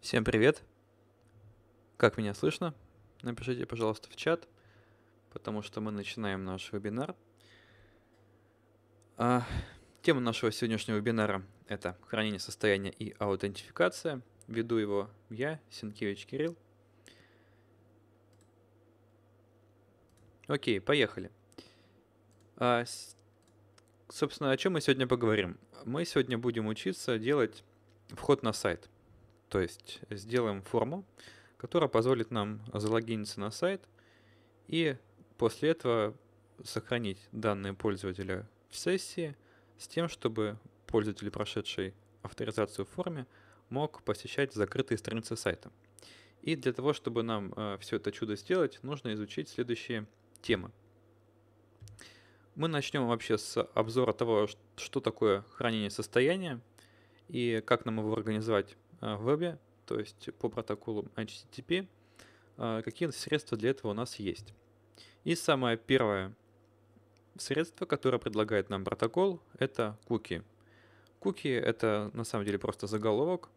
Всем привет! Как меня слышно? Напишите, пожалуйста, в чат, потому что мы начинаем наш вебинар. А, тема нашего сегодняшнего вебинара – это хранение состояния и аутентификация. Веду его я, Сенкевич Кирилл. Окей, поехали. А, с... Собственно, о чем мы сегодня поговорим? Мы сегодня будем учиться делать вход на сайт – то есть сделаем форму, которая позволит нам залогиниться на сайт и после этого сохранить данные пользователя в сессии с тем, чтобы пользователь, прошедший авторизацию в форме, мог посещать закрытые страницы сайта. И для того, чтобы нам э, все это чудо сделать, нужно изучить следующие темы. Мы начнем вообще с обзора того, что такое хранение состояния и как нам его организовать а, вебе, то есть по протоколу HTTP, а, какие средства для этого у нас есть. И самое первое средство, которое предлагает нам протокол, это куки. Куки — это на самом деле просто заголовок,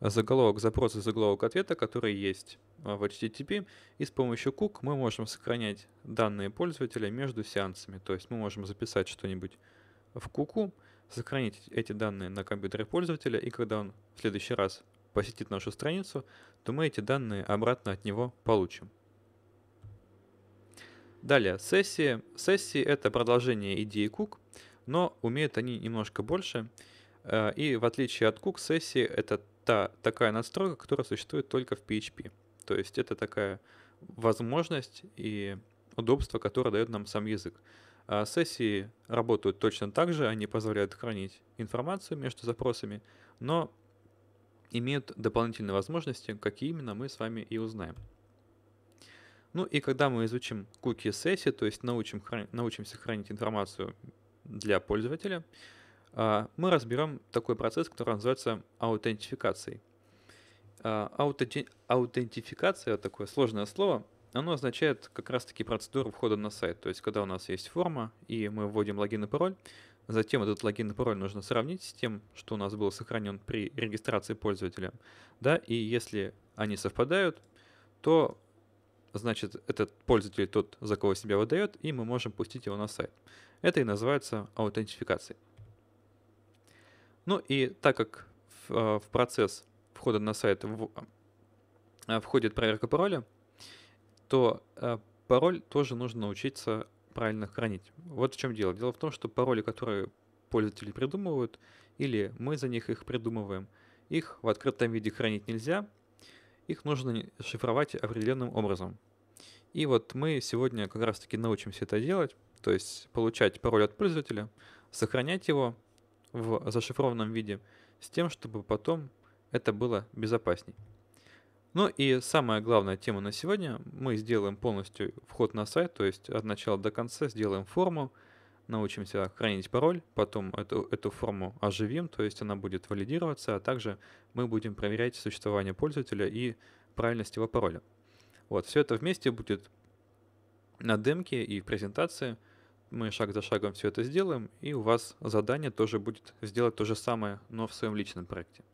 заголовок запроса заголовок ответа, который есть в HTTP, и с помощью кук мы можем сохранять данные пользователя между сеансами. То есть мы можем записать что-нибудь в куку, -ку, сохранить эти данные на компьютере пользователя, и когда он в следующий раз посетит нашу страницу, то мы эти данные обратно от него получим. Далее, сессии. Сессии — это продолжение идеи Cook, но умеют они немножко больше. Э, и в отличие от Cook, сессии — это та, такая настройка, которая существует только в PHP. То есть это такая возможность и удобство, которое дает нам сам язык. А сессии работают точно так же, они позволяют хранить информацию между запросами, но имеют дополнительные возможности, какие именно мы с вами и узнаем. Ну и когда мы изучим куки сессии, то есть научим, хран... научимся хранить информацию для пользователя, а, мы разберем такой процесс, который называется аутентификацией. А, аутентификация такое сложное слово – оно означает как раз-таки процедуру входа на сайт. То есть, когда у нас есть форма, и мы вводим логин и пароль, затем этот логин и пароль нужно сравнить с тем, что у нас был сохранен при регистрации пользователя. Да, и если они совпадают, то значит этот пользователь тот, за кого себя выдает, и мы можем пустить его на сайт. Это и называется аутентификацией. Ну и так как в, э, в процесс входа на сайт в, э, входит проверка пароля, то э, пароль тоже нужно научиться правильно хранить. Вот в чем дело. Дело в том, что пароли, которые пользователи придумывают, или мы за них их придумываем, их в открытом виде хранить нельзя, их нужно шифровать определенным образом. И вот мы сегодня как раз-таки научимся это делать, то есть получать пароль от пользователя, сохранять его в зашифрованном виде, с тем, чтобы потом это было безопасней. Ну и самая главная тема на сегодня. Мы сделаем полностью вход на сайт, то есть от начала до конца сделаем форму, научимся хранить пароль, потом эту, эту форму оживим, то есть она будет валидироваться, а также мы будем проверять существование пользователя и правильность его пароля. Вот, все это вместе будет на демке и в презентации. Мы шаг за шагом все это сделаем, и у вас задание тоже будет сделать то же самое, но в своем личном проекте.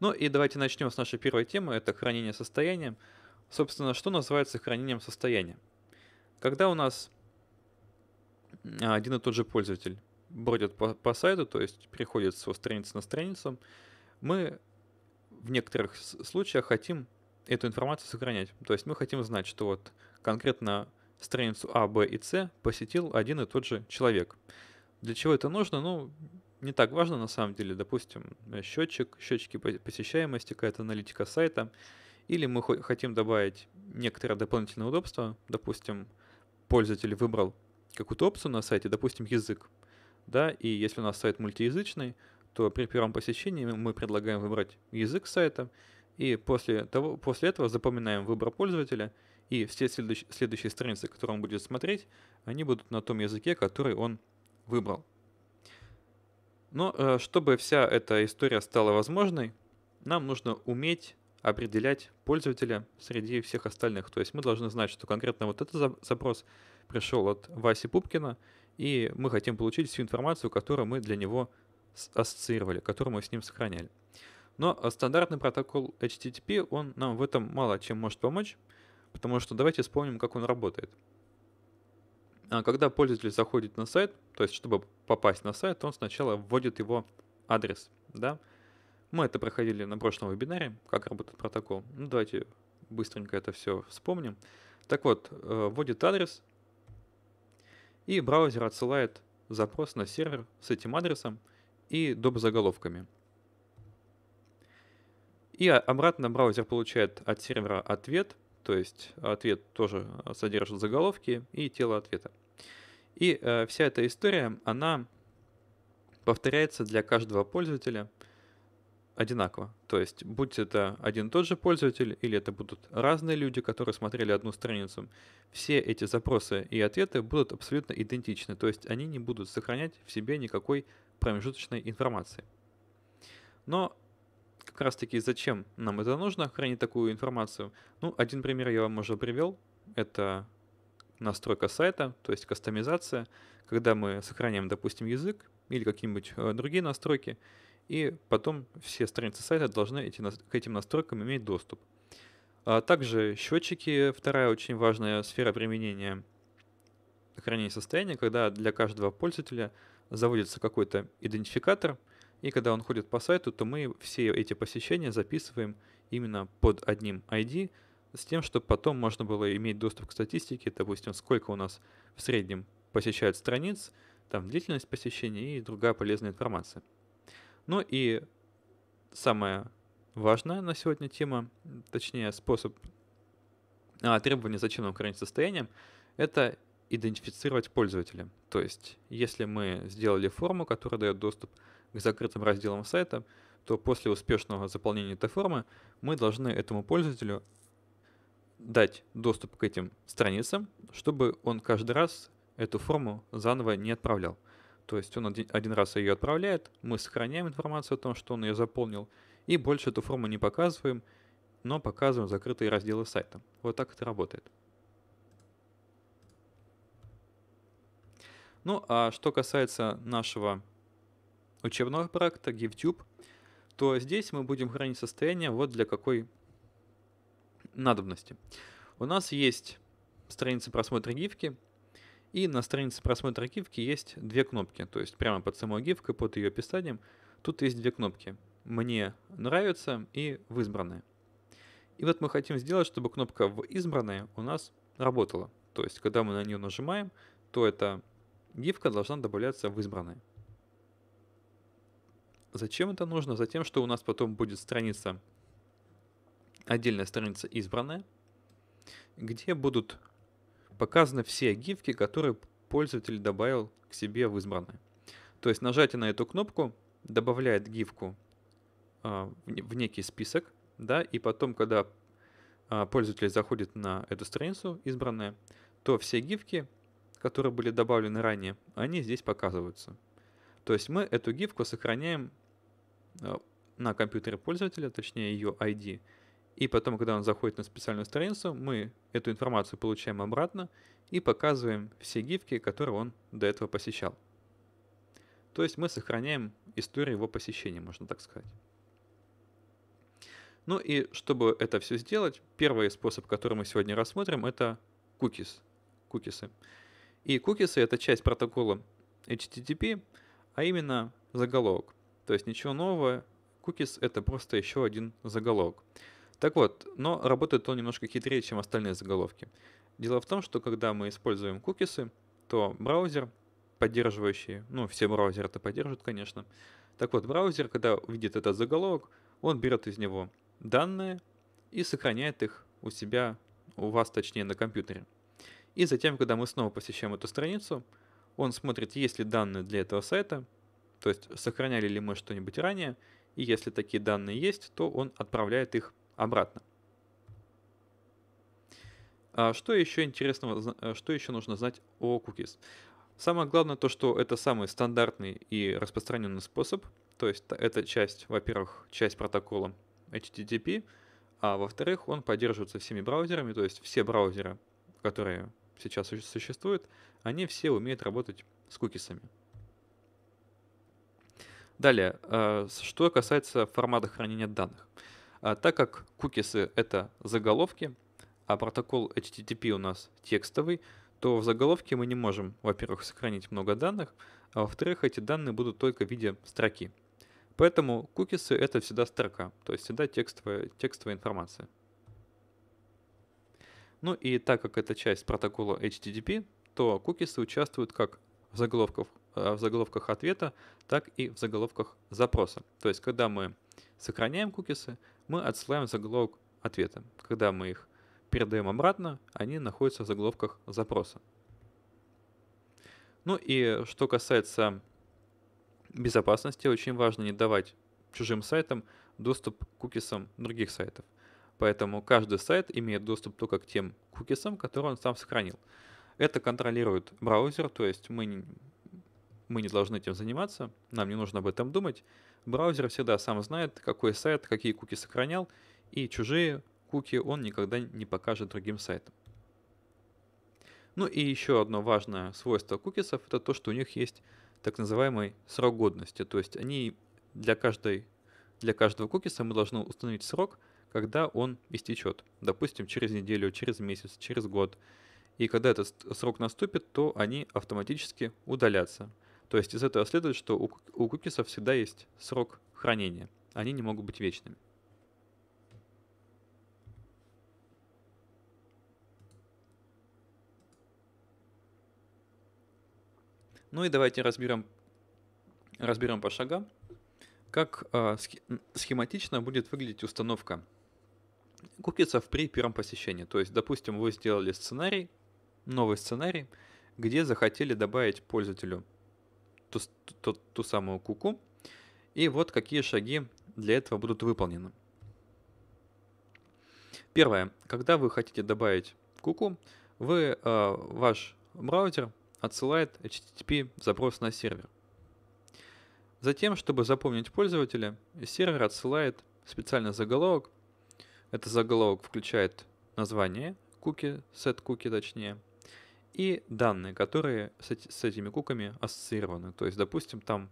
Ну и давайте начнем с нашей первой темы, это хранение состояния. Собственно, что называется хранением состояния? Когда у нас а, один и тот же пользователь бродит по, по сайту, то есть переходит со страницы на страницу, мы в некоторых случаях хотим эту информацию сохранять. То есть мы хотим знать, что вот конкретно страницу А, Б и С посетил один и тот же человек. Для чего это нужно? Ну, не так важно на самом деле, допустим, э, счетчик, счетчики посещаемости, какая-то аналитика сайта, или мы хотим добавить некоторое дополнительное удобство, допустим, пользователь выбрал какую-то опцию на сайте, допустим, язык, да, и если у нас сайт мультиязычный, то при первом посещении мы предлагаем выбрать язык сайта, и после, того, после этого запоминаем выбор пользователя, и все следующие, следующие страницы, которые он будет смотреть, они будут на том языке, который он выбрал. Но э, чтобы вся эта история стала возможной, нам нужно уметь определять пользователя среди всех остальных. То есть мы должны знать, что конкретно вот этот запрос пришел от Васи Пупкина, и мы хотим получить всю информацию, которую мы для него ассоциировали, которую мы с ним сохраняли. Но э, стандартный протокол HTTP, он нам в этом мало чем может помочь, потому что давайте вспомним, как он работает – а когда пользователь заходит на сайт, то есть чтобы попасть на сайт, он сначала вводит его адрес, да. Мы это проходили на прошлом вебинаре, как работает протокол. Ну, давайте быстренько это все вспомним. Так вот, э, вводит адрес, и браузер отсылает запрос на сервер с этим адресом и доп. заголовками. И обратно браузер получает от сервера ответ – то есть ответ тоже содержит заголовки и тело ответа. И э, вся эта история, она повторяется для каждого пользователя одинаково. То есть, будь это один и тот же пользователь, или это будут разные люди, которые смотрели одну страницу, все эти запросы и ответы будут абсолютно идентичны. То есть, они не будут сохранять в себе никакой промежуточной информации. Но как раз таки зачем нам это нужно, хранить такую информацию. Ну, один пример я вам уже привел. Это настройка сайта, то есть кастомизация, когда мы сохраняем, допустим, язык или какие-нибудь э, другие настройки, и потом все страницы сайта должны эти, к этим настройкам иметь доступ. А также счетчики, вторая очень важная сфера применения хранения состояния, когда для каждого пользователя заводится какой-то идентификатор – и когда он ходит по сайту, то мы все эти посещения записываем именно под одним ID, с тем, чтобы потом можно было иметь доступ к статистике, допустим, сколько у нас в среднем посещают страниц, там длительность посещения и другая полезная информация. Ну и самая важная на сегодня тема, точнее способ а, требования зачем нам хранить состоянием, это идентифицировать пользователя. То есть, если мы сделали форму, которая дает доступ к к закрытым разделам сайта, то после успешного заполнения этой формы мы должны этому пользователю дать доступ к этим страницам, чтобы он каждый раз эту форму заново не отправлял. То есть он один, раз ее отправляет, мы сохраняем информацию о том, что он ее заполнил, и больше эту форму не показываем, но показываем закрытые разделы сайта. Вот так это работает. Ну а что касается нашего учебного проекта GiveTube, то здесь мы будем хранить состояние вот для какой надобности. У нас есть страница просмотра гифки, и на странице просмотра гифки есть две кнопки, то есть прямо под самой гифкой, под ее описанием, тут есть две кнопки. «Мне нравится» и «В избранное». И вот мы хотим сделать, чтобы кнопка «В избранное» у нас работала. То есть, когда мы на нее нажимаем, то эта гифка должна добавляться в избранное. Зачем это нужно? Затем, что у нас потом будет страница, отдельная страница избранная, где будут показаны все гифки, которые пользователь добавил к себе в избранное. То есть нажатие на эту кнопку добавляет гифку э, в некий список, да, и потом, когда э, пользователь заходит на эту страницу избранная, то все гифки, которые были добавлены ранее, они здесь показываются. То есть мы эту гифку сохраняем Э, на компьютере пользователя, точнее ее ID. И потом, когда он заходит на специальную страницу, мы эту информацию получаем обратно и показываем все гифки, которые он до этого посещал. То есть мы сохраняем историю его посещения, можно так сказать. Ну и чтобы это все сделать, первый способ, который мы сегодня рассмотрим, это cookies, кукисы. И кукисы — это часть протокола HTTP, а именно заголовок. То есть ничего нового, cookies это просто еще один заголовок. Так вот, но работает он немножко хитрее, чем остальные заголовки. Дело в том, что когда мы используем кукисы, то браузер, поддерживающий, ну все браузеры это поддержат, конечно. Так вот, браузер, когда видит этот заголовок, он берет из него данные и сохраняет их у себя, у вас точнее на компьютере. И затем, когда мы снова посещаем эту страницу, он смотрит, есть ли данные для этого сайта, то есть сохраняли ли мы что-нибудь ранее, и если такие данные есть, то он отправляет их обратно. А что еще интересного, э, что еще нужно знать о cookies? Самое главное то, что это самый стандартный и распространенный способ, то есть это часть, во-первых, часть протокола HTTP, а во-вторых, он поддерживается всеми браузерами, то есть все браузеры, которые сейчас существуют, они все умеют работать с кукисами. Далее, э, что касается формата хранения данных. Э, так как кукисы — это заголовки, а протокол HTTP у нас текстовый, то в заголовке мы не можем, во-первых, сохранить много данных, а во-вторых, эти данные будут только в виде строки. Поэтому кукисы — это всегда строка, то есть всегда текстовая, текстовая информация. Ну и так как это часть протокола HTTP, то кукисы участвуют как в заголовках а, в заголовках ответа, так и в заголовках запроса. То есть, когда мы сохраняем кукисы, мы отсылаем заголовок ответа. Когда мы их передаем обратно, они находятся в заголовках запроса. Ну и что касается безопасности, очень важно не давать чужим сайтам доступ к кукисам других сайтов. Поэтому каждый сайт имеет доступ только к тем кукисам, которые он сам сохранил. Это контролирует браузер, то есть мы мы не должны этим заниматься, нам не нужно об этом думать. Браузер всегда сам знает, какой сайт, какие куки сохранял, и чужие куки он никогда не покажет другим сайтам. Ну и еще одно важное свойство кукисов – это то, что у них есть так называемый срок годности. То есть они для, каждой, для каждого кукиса мы должны установить срок, когда он истечет. Допустим, через неделю, через месяц, через год. И когда этот срок наступит, то они автоматически удалятся – то есть из этого следует, что у, у кукисов всегда есть срок хранения. Они не могут быть вечными. Ну и давайте разберем, разберем по шагам, как э, схематично будет выглядеть установка кукицев при первом посещении. То есть, допустим, вы сделали сценарий, новый сценарий, где захотели добавить пользователю ту, ту, ту самую куку. И вот какие шаги для этого будут выполнены. Первое. Когда вы хотите добавить куку, вы, э, ваш браузер отсылает HTTP запрос на сервер. Затем, чтобы запомнить пользователя, сервер отсылает специальный заголовок. Этот заголовок включает название куки, set куки точнее – и данные, которые с, с этими куками ассоциированы. То есть, допустим, там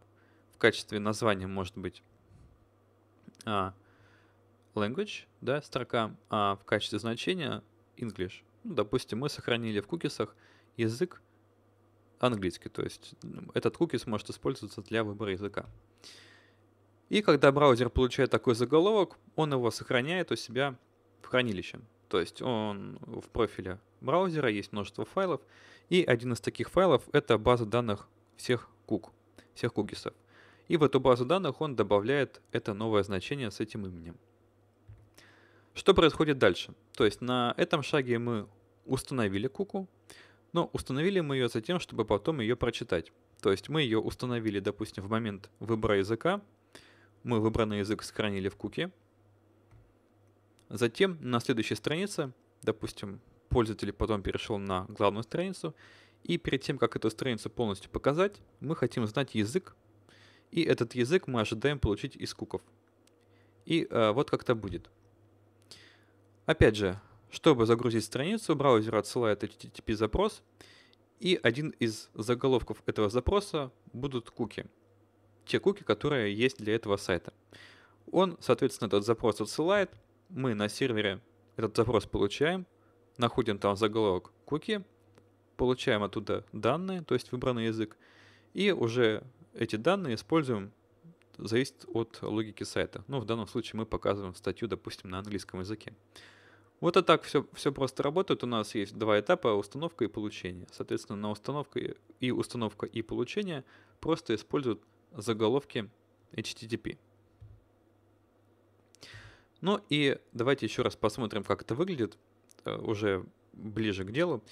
в качестве названия может быть а, language, да, строка, а в качестве значения English. Ну, допустим, мы сохранили в кукисах язык английский, то есть ну, этот кукис может использоваться для выбора языка. И когда браузер получает такой заголовок, он его сохраняет у себя в хранилище. То есть он в профиле браузера, есть множество файлов, и один из таких файлов — это база данных всех кук, всех кукисов. И в эту базу данных он добавляет это новое значение с этим именем. Что происходит дальше? То есть на этом шаге мы установили куку, но установили мы ее за тем, чтобы потом ее прочитать. То есть мы ее установили, допустим, в момент выбора языка, мы выбранный язык сохранили в куке, Затем на следующей странице, допустим, пользователь потом перешел на главную страницу, и перед тем, как эту страницу полностью показать, мы хотим знать язык, и этот язык мы ожидаем получить из куков. И э, вот как это будет. Опять же, чтобы загрузить страницу, браузер отсылает HTTP-запрос, и один из заголовков этого запроса будут куки. Те куки, которые есть для этого сайта. Он, соответственно, этот запрос отсылает, мы на сервере этот запрос получаем, находим там заголовок куки, получаем оттуда данные, то есть выбранный язык, и уже эти данные используем зависит от логики сайта. Ну, в данном случае мы показываем статью, допустим, на английском языке. Вот и так все, все просто работает. У нас есть два этапа – установка и получение. Соответственно, на установку и установка и получение просто используют заголовки HTTP. Ну и давайте еще раз посмотрим, как это выглядит э, уже ближе к делу.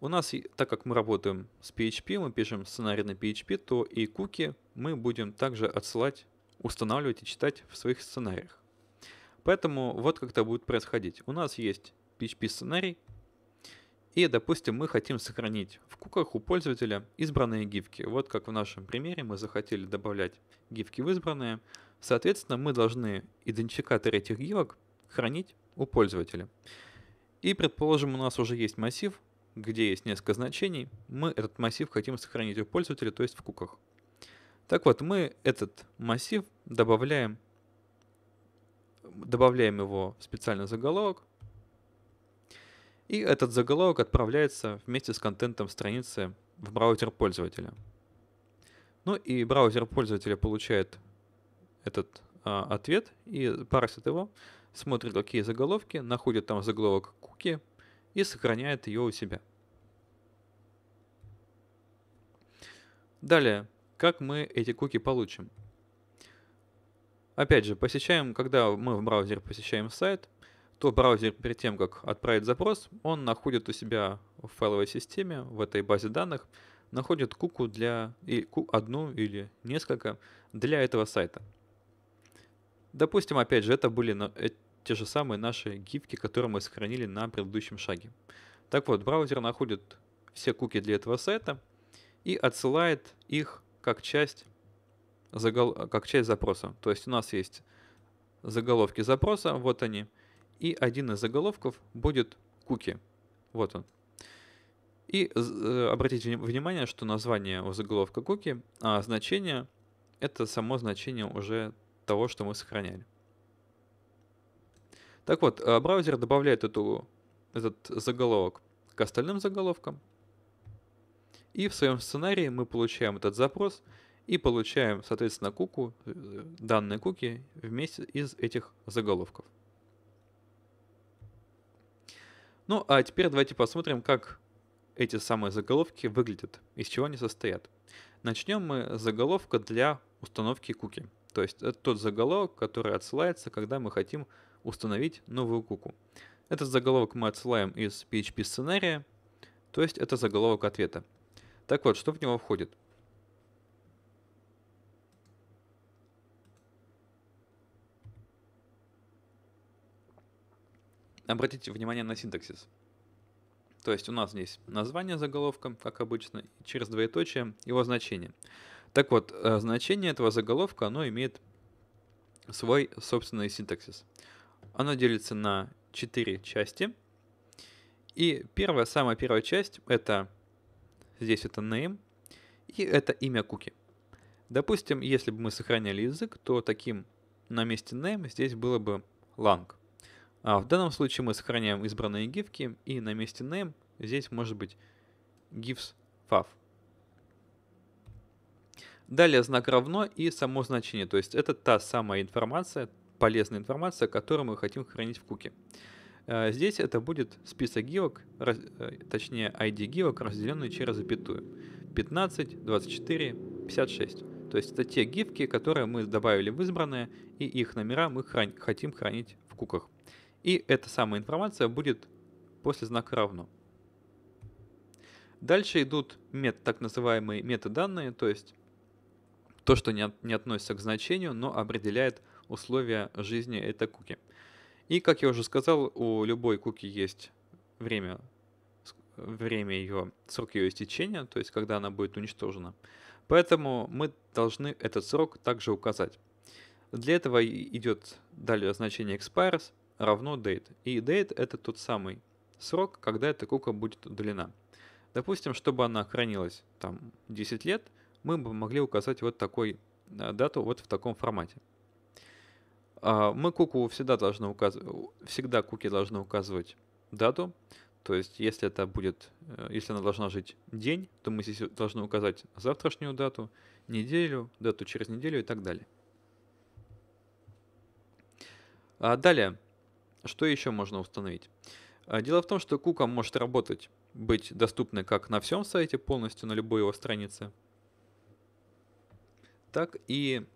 У нас, так как мы работаем с PHP, мы пишем сценарий на PHP, то и куки мы будем также отсылать, устанавливать и читать в своих сценариях. Поэтому вот как это будет происходить. У нас есть PHP сценарий, и, допустим, мы хотим сохранить в куках у пользователя избранные гифки. Вот как в нашем примере мы захотели добавлять гифки в избранные. Соответственно, мы должны идентификаторы этих гилок хранить у пользователя. И, предположим, у нас уже есть массив, где есть несколько значений. Мы этот массив хотим сохранить у пользователя, то есть в куках. Так вот, мы этот массив добавляем, добавляем его в специальный заголовок, и этот заголовок отправляется вместе с контентом страницы в браузер пользователя. Ну и браузер пользователя получает этот а, ответ и парсит его, смотрит, какие заголовки, находит там заголовок куки и сохраняет ее у себя. Далее, как мы эти куки получим? Опять же, посещаем, когда мы в браузере посещаем сайт, то браузер перед тем, как отправить запрос, он находит у себя в файловой системе, в этой базе данных, находит куку для и ку одну или несколько для этого сайта. Допустим, опять же, это были э, те же самые наши гифки, которые мы сохранили на предыдущем шаге. Так вот, браузер находит все куки для этого сайта и отсылает их как часть, загол... А, как часть запроса. То есть у нас есть заголовки запроса, вот они, и один из заголовков будет куки. Вот он. И э, обратите внимание, что название у заголовка куки, а значение — это само значение уже того, что мы сохраняли. Так вот, э, браузер добавляет эту, этот заголовок к остальным заголовкам. И в своем сценарии мы получаем этот запрос и получаем, соответственно, куку, э, данные куки вместе из этих заголовков. Ну а теперь давайте посмотрим, как эти самые заголовки выглядят, из чего они состоят. Начнем мы с заголовка для установки куки. То есть это тот заголовок, который отсылается, когда мы хотим установить новую куку. Этот заголовок мы отсылаем из PHP сценария, то есть это заголовок ответа. Так вот, что в него входит? Обратите внимание на синтаксис. То есть у нас здесь название заголовка, как обычно, через двоеточие его значение. Так вот, э, значение этого заголовка, оно имеет свой собственный синтаксис. Оно делится на четыре части. И первая, самая первая часть — это здесь это name, и это имя куки. Допустим, если бы мы сохраняли язык, то таким на месте name здесь было бы lang. А в данном случае мы сохраняем избранные гифки, и на месте name здесь может быть gifs fav. Далее знак равно и само значение, то есть это та самая информация, полезная информация, которую мы хотим хранить в куке. Э, здесь это будет список гилок, раз, э, точнее ID гилок, разделенный через запятую. 15, 24, 56. То есть это те гифки, которые мы добавили в избранное, и их номера мы хран- хотим хранить в куках. И эта самая информация будет после знака равно. Дальше идут мет, так называемые метаданные, то есть то, что не, не относится к значению, но определяет условия жизни этой куки. И, как я уже сказал, у любой куки есть время, время ее, срок ее истечения, то есть когда она будет уничтожена. Поэтому мы должны этот срок также указать. Для этого идет далее значение expires равно date. И date это тот самый срок, когда эта кука будет удалена. Допустим, чтобы она хранилась там 10 лет – мы бы могли указать вот такой э, дату вот в таком формате. А, мы куку всегда должны указывать, всегда куки должны указывать дату, то есть если это будет, э, если она должна жить день, то мы здесь должны указать завтрашнюю дату, неделю, дату через неделю и так далее. А далее, что еще можно установить? А, дело в том, что кука может работать, быть доступной как на всем сайте полностью, на любой его странице – так и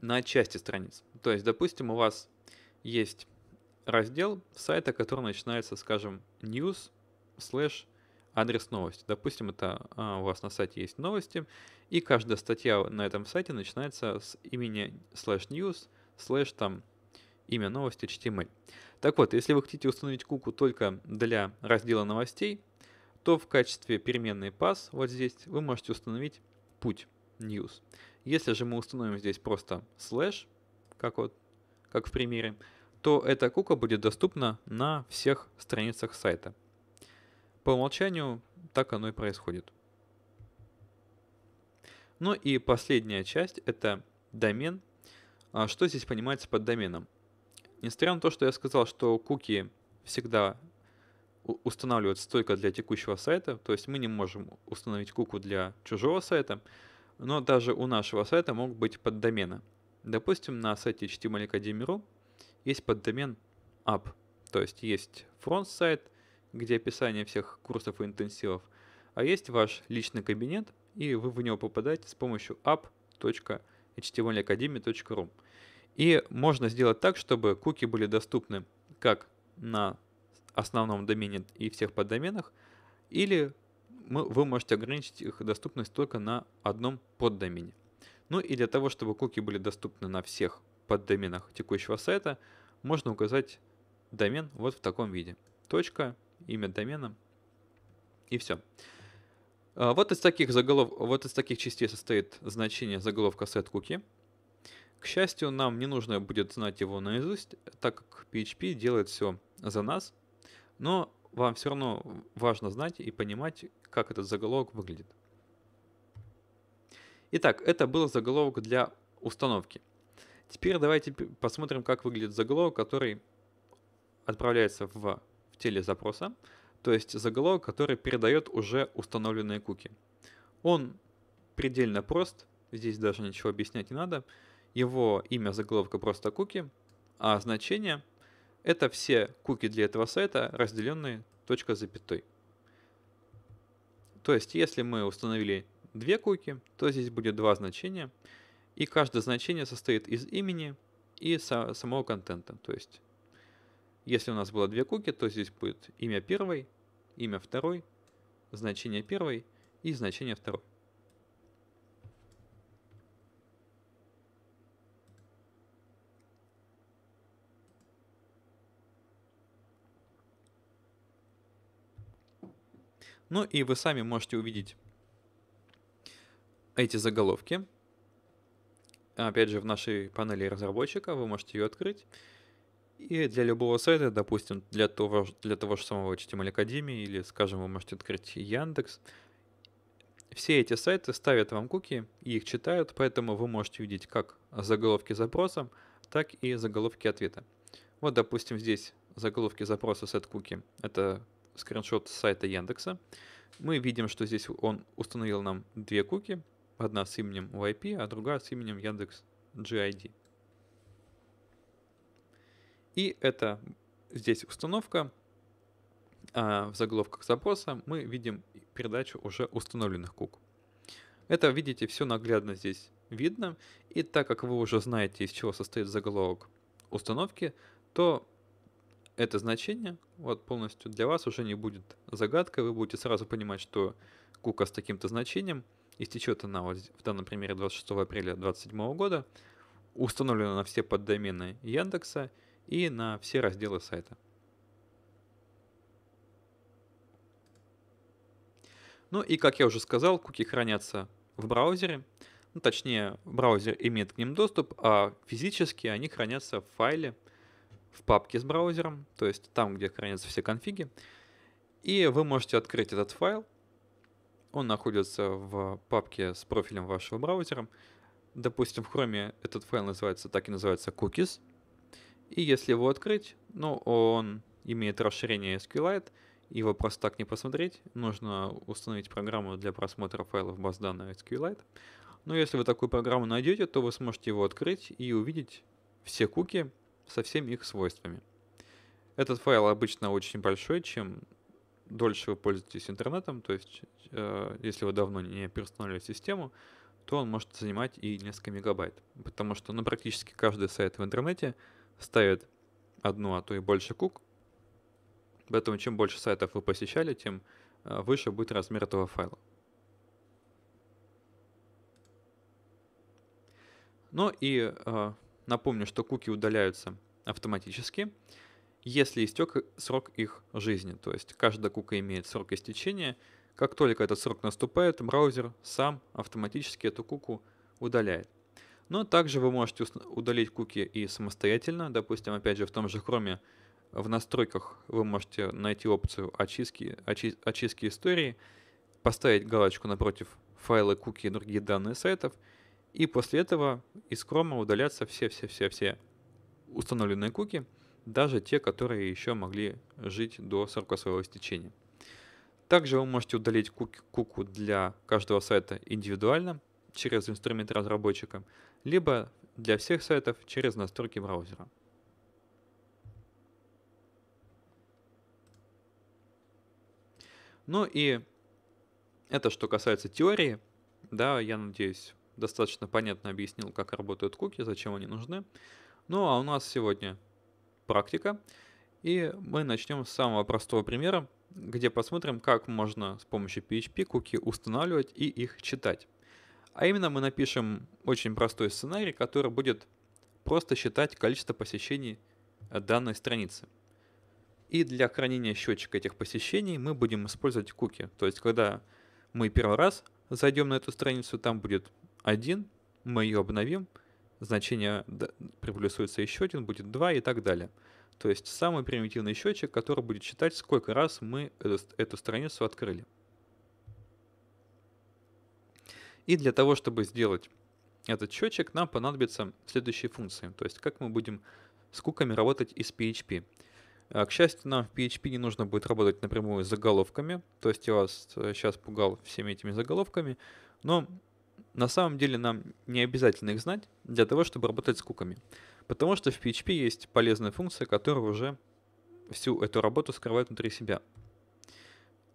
на части страниц. То есть, допустим, у вас есть раздел сайта, который начинается, скажем, news слэш адрес новости. Допустим, это а, у вас на сайте есть новости, и каждая статья на этом сайте начинается с имени слэш news слэш там имя новости HTML. Так вот, если вы хотите установить куку только для раздела новостей, то в качестве переменной pass вот здесь вы можете установить путь news. Если же мы установим здесь просто слэш, как вот, как в примере, то эта кука будет доступна на всех страницах сайта. По умолчанию так оно и происходит. Ну и последняя часть — это домен. А что здесь понимается под доменом? Несмотря на то, что я сказал, что куки всегда устанавливаются только для текущего сайта, то есть мы не можем установить куку для чужого сайта, но даже у нашего сайта могут быть поддомены. Допустим, на сайте html.academy.ru эм есть поддомен app, то есть есть фронт-сайт, где описание всех курсов и интенсивов, а есть ваш личный кабинет, и вы в него попадаете с помощью app.htmlacademy.ru. Эм и можно сделать так, чтобы куки были доступны как на основном домене и всех поддоменах, или вы можете ограничить их доступность только на одном поддомене. Ну и для того, чтобы куки были доступны на всех поддоменах текущего сайта, можно указать домен вот в таком виде. Точка, имя домена и все. А, вот из таких заголов, вот из таких частей состоит значение заголовка set cookie. К счастью, нам не нужно будет знать его наизусть, так как PHP делает все за нас. Но вам все равно важно знать и понимать, как этот заголовок выглядит. Итак, это был заголовок для установки. Теперь давайте посмотрим, как выглядит заголовок, который отправляется в, в теле запроса, то есть заголовок, который передает уже установленные куки. Он предельно прост, здесь даже ничего объяснять не надо. Его имя заголовка просто куки, а значение — это все куки для этого сайта, разделенные точкой запятой. То есть, если мы установили две куки, то здесь будет два значения, и каждое значение состоит из имени и со самого контента. То есть, если у нас было две куки, то здесь будет имя первой, имя второй, значение первой и значение второй. Ну и вы сами можете увидеть эти заголовки. Опять же, в нашей панели разработчика вы можете ее открыть. И для любого сайта, допустим, для того, для того же самого HTML Академии или, скажем, вы можете открыть Яндекс, все эти сайты ставят вам куки и их читают, поэтому вы можете видеть как заголовки запроса, так и заголовки ответа. Вот, допустим, здесь заголовки запроса set куки. Это скриншот с сайта Яндекса. Мы видим, что здесь он установил нам две куки. Одна с именем YP, а другая с именем Яндекс GID. И это здесь установка. А в заголовках запроса мы видим передачу уже установленных кук. Это, видите, все наглядно здесь видно. И так как вы уже знаете, из чего состоит заголовок установки, то это значение вот полностью для вас уже не будет загадкой, вы будете сразу понимать, что кука с таким-то значением истечет она вот в данном примере 26 апреля 2027 года, установлена на все поддомены Яндекса и на все разделы сайта. Ну и, как я уже сказал, куки хранятся в браузере, ну, точнее, браузер имеет к ним доступ, а физически они хранятся в файле, в папке с браузером, то есть там, где хранятся все конфиги. И вы можете открыть этот файл. Он находится в папке с профилем вашего браузера. Допустим, в Chrome этот файл называется, так и называется cookies. И если его открыть, ну, он имеет расширение SQLite, его просто так не посмотреть. Нужно установить программу для просмотра файлов баз данных SQLite. Но если вы такую программу найдете, то вы сможете его открыть и увидеть все куки, со всеми их свойствами. Этот файл обычно очень большой, чем дольше вы пользуетесь интернетом, то есть э, если вы давно не перестанавливали систему, то он может занимать и несколько мегабайт. Потому что ну, практически каждый сайт в интернете ставит одну, а то и больше кук. Поэтому чем больше сайтов вы посещали, тем э, выше будет размер этого файла. Ну и э, Напомню, что куки удаляются автоматически, если истек срок их жизни. То есть каждая кука имеет срок истечения. Как только этот срок наступает, браузер сам автоматически эту куку удаляет. Но также вы можете удалить куки и самостоятельно. Допустим, опять же, в том же Chrome в настройках вы можете найти опцию очистки, очи, очистки истории, поставить галочку напротив файлы, куки и другие данные сайтов – и после этого из Chrome удалятся все-все-все-все установленные куки, даже те, которые еще могли жить до срока своего истечения. Также вы можете удалить куки, куку для каждого сайта индивидуально через инструмент разработчика, либо для всех сайтов через настройки браузера. Ну и это что касается теории. Да, я надеюсь, достаточно понятно объяснил, как работают куки, зачем они нужны. Ну а у нас сегодня практика, и мы начнем с самого простого примера, где посмотрим, как можно с помощью PHP куки устанавливать и их читать. А именно мы напишем очень простой сценарий, который будет просто считать количество посещений данной страницы. И для хранения счетчика этих посещений мы будем использовать куки. То есть, когда мы первый раз зайдем на эту страницу, там будет один, мы ее обновим, значение приплюсуется еще один, будет 2 и так далее. То есть самый примитивный счетчик, который будет считать, сколько раз мы эту, эту страницу открыли. И для того, чтобы сделать этот счетчик, нам понадобятся следующие функции. То есть как мы будем с куками работать из PHP. А, к счастью, нам в PHP не нужно будет работать напрямую с заголовками. То есть я вас сейчас э, пугал всеми этими заголовками. Но на самом деле нам не обязательно их знать для того, чтобы работать с куками. Потому что в PHP есть полезная функция, которая уже всю эту работу скрывает внутри себя.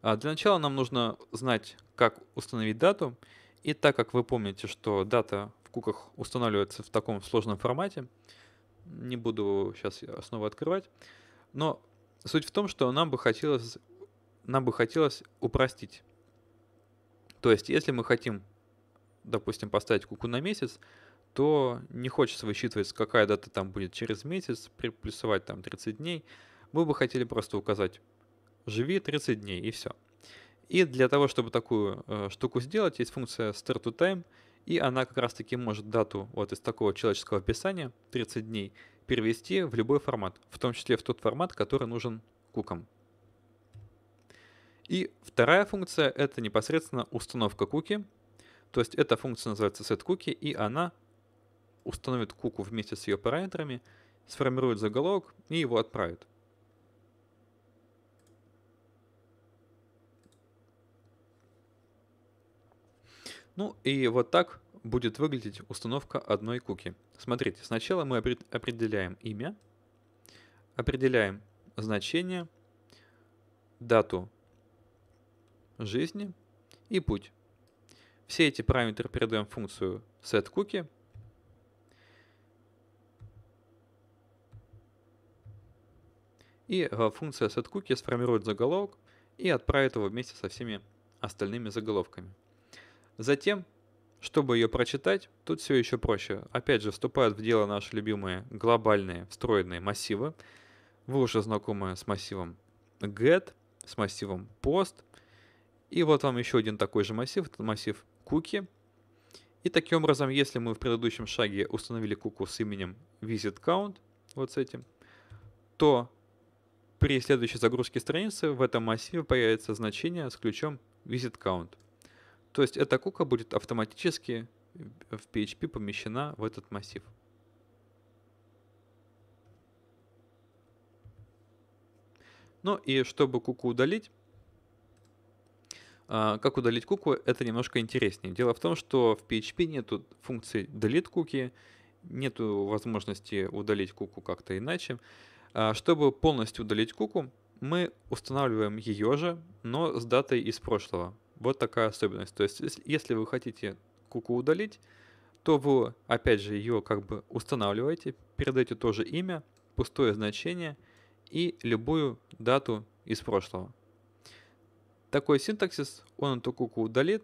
А для начала нам нужно знать, как установить дату. И так как вы помните, что дата в куках устанавливается в таком сложном формате, не буду сейчас снова открывать, но суть в том, что нам бы хотелось, нам бы хотелось упростить. То есть, если мы хотим допустим, поставить куку на месяц, то не хочется высчитывать, какая дата там будет через месяц, приплюсовать там 30 дней. Мы бы хотели просто указать, живи 30 дней и все. И для того, чтобы такую э, штуку сделать, есть функция start и она как раз таки может дату вот из такого человеческого описания 30 дней перевести в любой формат, в том числе в тот формат, который нужен кукам. И вторая функция — это непосредственно установка куки — то есть эта функция называется setCookie, и она установит куку вместе с ее параметрами, сформирует заголовок и его отправит. Ну и вот так будет выглядеть установка одной куки. Смотрите, сначала мы определяем имя, определяем значение, дату жизни и путь. Все эти параметры передаем в функцию setCookie. И э, функция setCookie сформирует заголовок и отправит его вместе со всеми остальными заголовками. Затем, чтобы ее прочитать, тут все еще проще. Опять же, вступают в дело наши любимые глобальные встроенные массивы. Вы уже знакомы с массивом get, с массивом post. И вот вам еще один такой же массив, этот массив куки. И таким образом, если мы в предыдущем шаге установили куку с именем visitCount, вот с этим, то при следующей загрузке страницы в этом массиве появится значение с ключом visitCount. То есть эта кука будет автоматически в PHP помещена в этот массив. Ну и чтобы куку удалить, а, как удалить куку, это немножко интереснее. Дело в том, что в PHP нет функции delete куки, нет возможности удалить куку как-то иначе. А, чтобы полностью удалить куку, мы устанавливаем ее же, но с датой из прошлого. Вот такая особенность. То есть, если вы хотите куку удалить, то вы, опять же, ее как бы устанавливаете, передаете тоже имя, пустое значение и любую дату из прошлого. Такой синтаксис он эту куку удалит.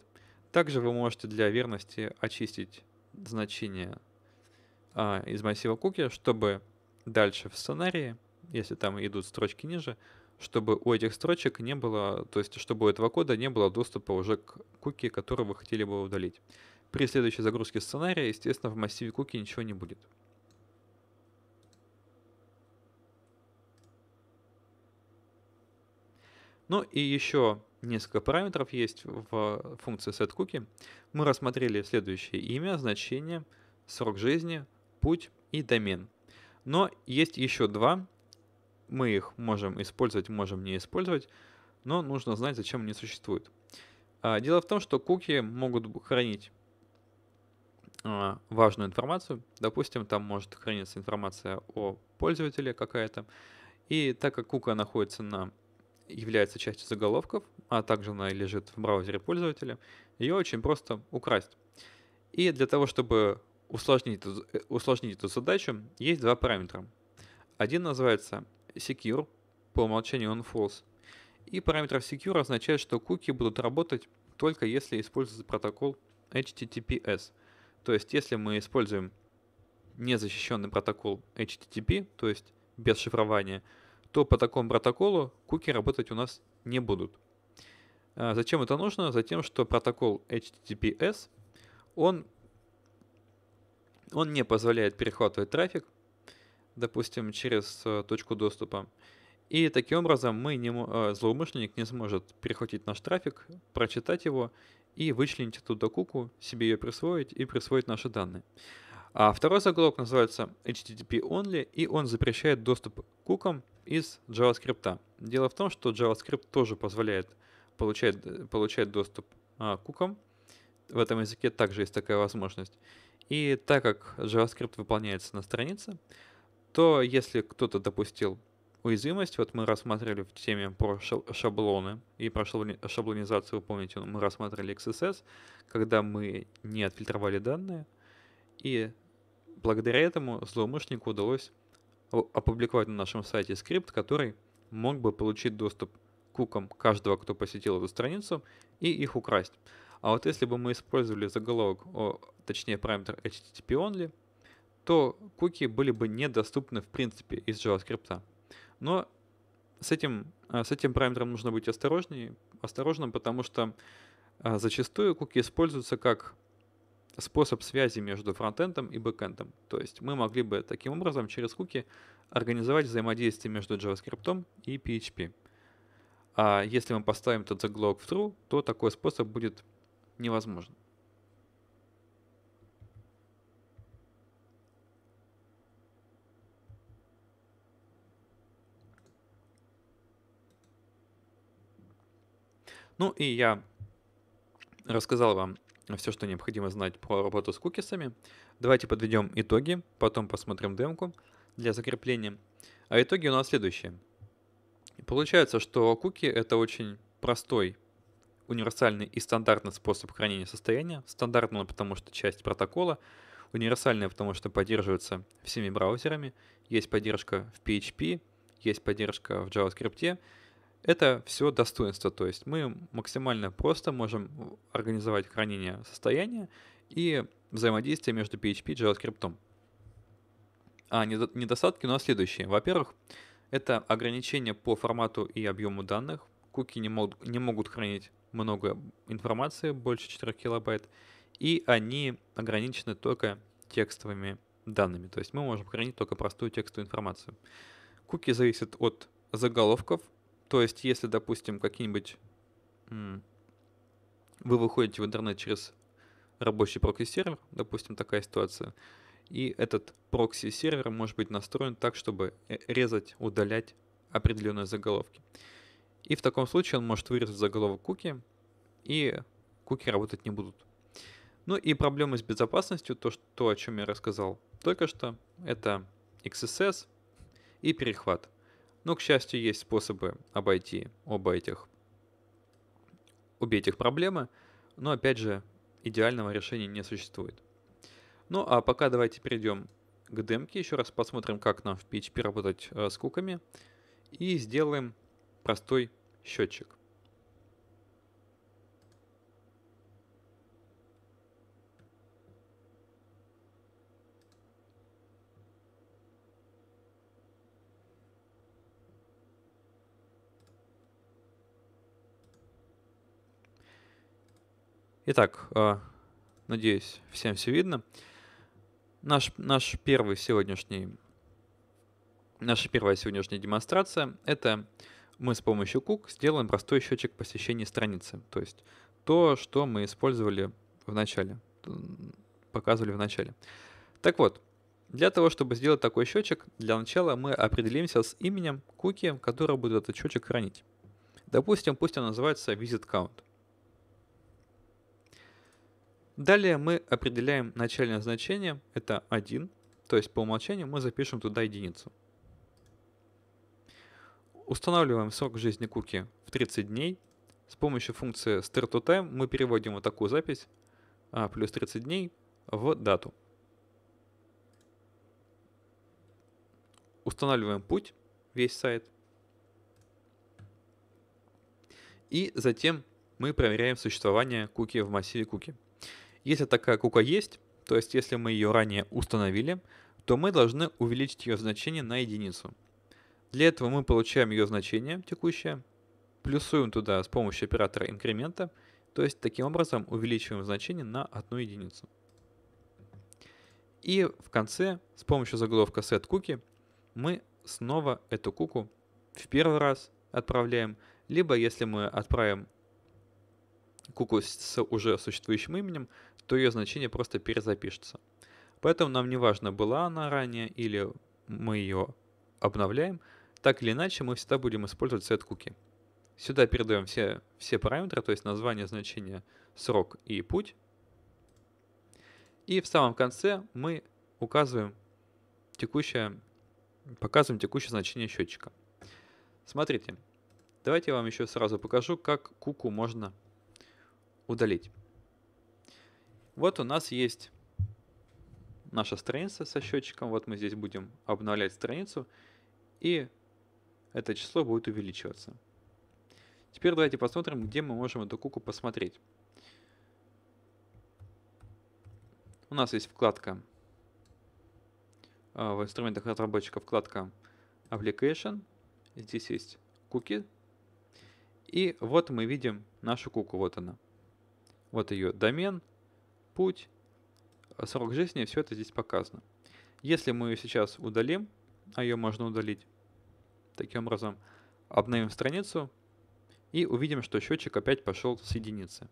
Также вы можете для верности очистить значение а, из массива куки, чтобы дальше в сценарии, если там идут строчки ниже, чтобы у этих строчек не было, то есть чтобы у этого кода не было доступа уже к куке, которую вы хотели бы удалить. При следующей загрузке сценария, естественно, в массиве куки ничего не будет. Ну и еще несколько параметров есть в э, функции setCookie. Мы рассмотрели следующее имя, значение, срок жизни, путь и домен. Но есть еще два. Мы их можем использовать, можем не использовать, но нужно знать, зачем они существуют. А, дело в том, что куки могут хранить а, важную информацию. Допустим, там может храниться информация о пользователе какая-то. И так как кука находится на является частью заголовков, а также она лежит в браузере пользователя, ее очень просто украсть. И для того, чтобы усложнить, э, усложнить эту задачу, есть два параметра. Один называется secure, по умолчанию он false. И параметр secure означает, что куки будут работать только если используется протокол HTTPS. То есть, если мы используем незащищенный протокол HTTP, то есть без шифрования, то по такому протоколу куки работать у нас не будут. А зачем это нужно? Затем, что протокол HTTPS, он, он не позволяет перехватывать трафик, допустим, через э, точку доступа. И таким образом мы не, э, злоумышленник не сможет перехватить наш трафик, прочитать его и вычленить оттуда куку, себе ее присвоить и присвоить наши данные. А второй заголовок называется HTTP Only, и он запрещает доступ к кукам – из JavaScript. Дело в том, что JavaScript тоже позволяет получать, получать доступ а, к кукам. В этом языке также есть такая возможность. И так как JavaScript выполняется на странице, то если кто-то допустил уязвимость, вот мы рассматривали в теме про шаблоны и про шаблонизацию, вы помните, мы рассматривали XSS, когда мы не отфильтровали данные, и благодаря этому злоумышленнику удалось опубликовать на нашем сайте скрипт, который мог бы получить доступ к кукам каждого, кто посетил эту страницу, и их украсть. А вот если бы мы использовали заголовок, о, точнее параметр HTTP only, то куки были бы недоступны в принципе из JavaScript. Но с этим, э, с этим параметром нужно быть осторожнее, осторожным, потому что э, зачастую куки используются как способ связи между фронтендом и бэкендом. То есть мы могли бы таким образом через куки организовать взаимодействие между JavaScript и PHP. А если мы поставим этот заголовок в true, то такой способ будет невозможен. Ну и я рассказал вам все, что необходимо знать про работу с кукисами. Давайте подведем итоги, потом посмотрим демку для закрепления. А итоги у нас следующие. Получается, что куки — это очень простой, универсальный и стандартный способ хранения состояния. Стандартный, потому что часть протокола. универсальный, потому что поддерживается всеми браузерами. Есть поддержка в PHP, есть поддержка в JavaScript. Это все достоинство, то есть мы максимально просто можем организовать хранение состояния и взаимодействие между PHP и JavaScript. А недостатки у нас следующие. Во-первых, это ограничения по формату и объему данных. Куки не могут, не могут хранить много информации, больше 4 килобайт, и они ограничены только текстовыми данными. То есть мы можем хранить только простую текстовую информацию. Куки зависят от заголовков, то есть, если, допустим, какие-нибудь... Вы выходите в интернет через рабочий прокси-сервер, допустим, такая ситуация, и этот прокси-сервер может быть настроен так, чтобы э, резать, удалять определенные заголовки. И в таком случае он может вырезать заголовок куки, и куки работать не будут. Ну и проблема с безопасностью, то, что, о чем я рассказал только что, это XSS и перехват – но, к счастью, есть способы обойти оба этих, обе этих проблемы, но, опять же, идеального решения не существует. Ну а пока давайте перейдем к демке, еще раз посмотрим, как нам в PHP работать э, с куками, и сделаем простой счетчик. Итак, а, надеюсь, всем все видно. Наш, наш первый сегодняшний, наша первая сегодняшняя демонстрация — это мы с помощью Cook сделаем простой счетчик посещения страницы, то есть то, что мы использовали в начале, показывали в начале. Так вот, для того, чтобы сделать такой счетчик, для начала мы определимся с именем куки, который будет этот счетчик хранить. Допустим, пусть он называется visit count. Далее мы определяем начальное значение, это 1, то есть по умолчанию мы запишем туда единицу. Устанавливаем срок жизни куки в 30 дней. С помощью функции start_time мы переводим вот такую запись а, плюс 30 дней в дату. Устанавливаем путь, весь сайт. И затем мы проверяем существование куки в массиве куки. Если такая кука есть, то есть если мы ее ранее установили, то мы должны увеличить ее значение на единицу. Для этого мы получаем ее значение текущее, плюсуем туда с помощью оператора инкремента, то есть таким образом увеличиваем значение на одну единицу. И в конце с помощью заголовка set cookie мы снова эту куку в первый раз отправляем, либо если мы отправим куклу с уже существующим именем, то ее значение просто перезапишется. Поэтому нам не важно, была она ранее или мы ее обновляем, так или иначе мы всегда будем использовать цвет куки. Сюда передаем все, все параметры, то есть название, значение, срок и путь. И в самом конце мы указываем текущее, показываем текущее значение счетчика. Смотрите, давайте я вам еще сразу покажу, как куку можно удалить. Вот у нас есть наша страница со счетчиком. Вот мы здесь будем обновлять страницу, и это число будет увеличиваться. Теперь давайте посмотрим, где мы можем эту куку посмотреть. У нас есть вкладка э, в инструментах разработчика вкладка Application. Здесь есть куки. И вот мы видим нашу куку, вот она. Вот ее домен, путь, э, срок жизни, все это здесь показано. Если мы ее сейчас удалим, а ее можно удалить, таким образом обновим страницу и увидим, что счетчик опять пошел с единицы.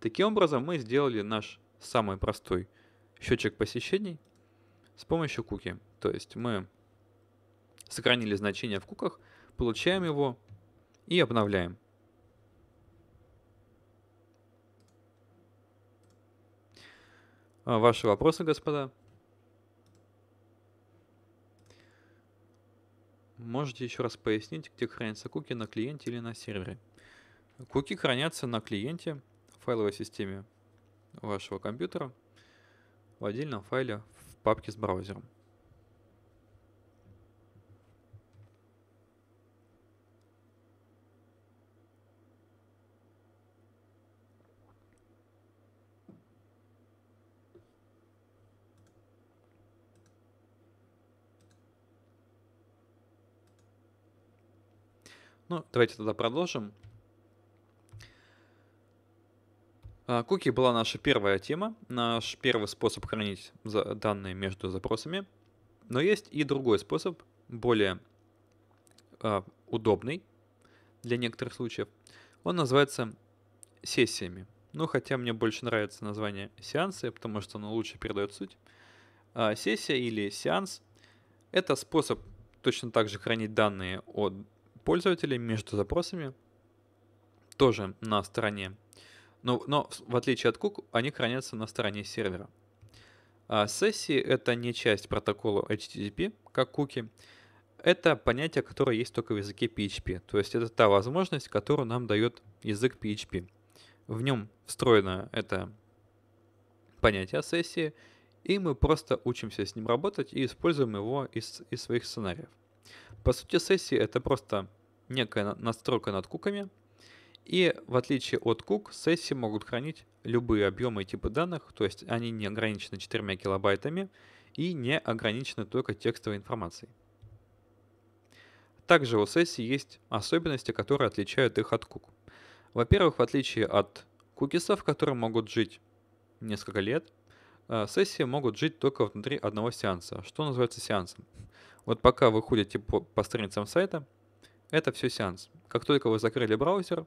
Таким образом мы сделали наш самый простой счетчик посещений с помощью куки. То есть мы сохранили значение в куках получаем его и обновляем. А, ваши вопросы, господа? Можете еще раз пояснить, где хранятся куки, на клиенте или на сервере? Куки хранятся на клиенте в файловой системе вашего компьютера в отдельном файле в папке с браузером. Ну, давайте тогда продолжим. А, куки была наша первая тема, наш первый способ хранить данные между запросами. Но есть и другой способ, более а, удобный для некоторых случаев. Он называется сессиями. Ну, хотя мне больше нравится название сеансы, потому что оно лучше передает суть. А, сессия или сеанс — это способ точно так же хранить данные о пользователей между запросами тоже на стороне. Но, но в отличие от кук, они хранятся на стороне сервера. А сессии — это не часть протокола HTTP, как куки. Это понятие, которое есть только в языке PHP. То есть это та возможность, которую нам дает язык PHP. В нем встроено это понятие сессии, и мы просто учимся с ним работать и используем его из, из своих сценариев. По сути, сессии — это просто некая настройка над куками, и в отличие от кук, сессии могут хранить любые объемы и типы данных, то есть они не ограничены 4 килобайтами и не ограничены только текстовой информацией. Также у сессий есть особенности, которые отличают их от кук. Во-первых, в отличие от кукисов, которые могут жить несколько лет, э, сессии могут жить только внутри одного сеанса, что называется сеансом. Вот пока вы ходите по, по страницам сайта, это все сеанс. Как только вы закрыли браузер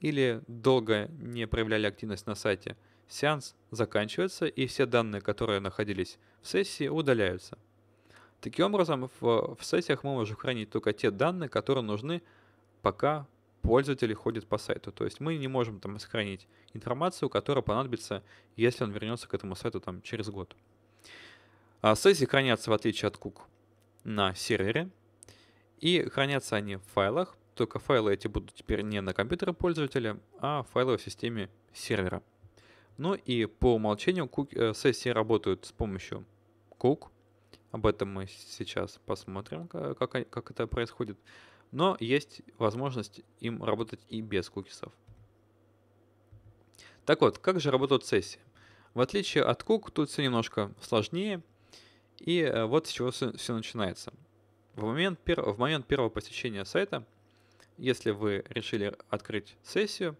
или долго не проявляли активность на сайте, сеанс заканчивается и все данные, которые находились в сессии, удаляются. Таким образом, в, в сессиях мы можем хранить только те данные, которые нужны, пока пользователь ходит по сайту. То есть мы не можем там сохранить информацию, которая понадобится, если он вернется к этому сайту там, через год. А сессии хранятся, в отличие от кук, на сервере, и хранятся они в файлах, только файлы эти будут теперь не на компьютере пользователя, а файлы в системе сервера. Ну и по умолчанию кук... Э, сессии работают с помощью кук. Об этом мы сейчас посмотрим, как, как это происходит. Но есть возможность им работать и без кукисов. Так вот, как же работают сессии? В отличие от кук, тут все немножко сложнее. И э, вот с чего все начинается. В момент, пер... в момент первого посещения сайта, если вы решили открыть сессию,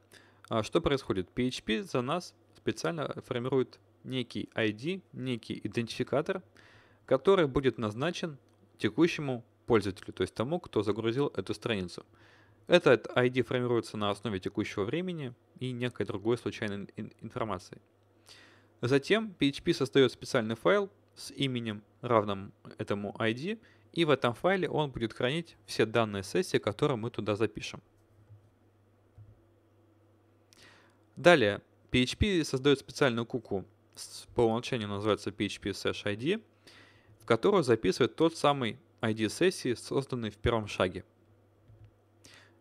а, что происходит? PHP за нас специально формирует некий ID, некий идентификатор, который будет назначен текущему пользователю, то есть тому, кто загрузил эту страницу. Этот ID формируется на основе текущего времени и некой другой случайной информации. Затем PHP создает специальный файл с именем, равным этому ID, и в этом файле он будет хранить все данные сессии, которые мы туда запишем. Далее, PHP создает специальную куку, по умолчанию называется PHP Session ID, в которую записывает тот самый ID сессии, созданный в первом шаге.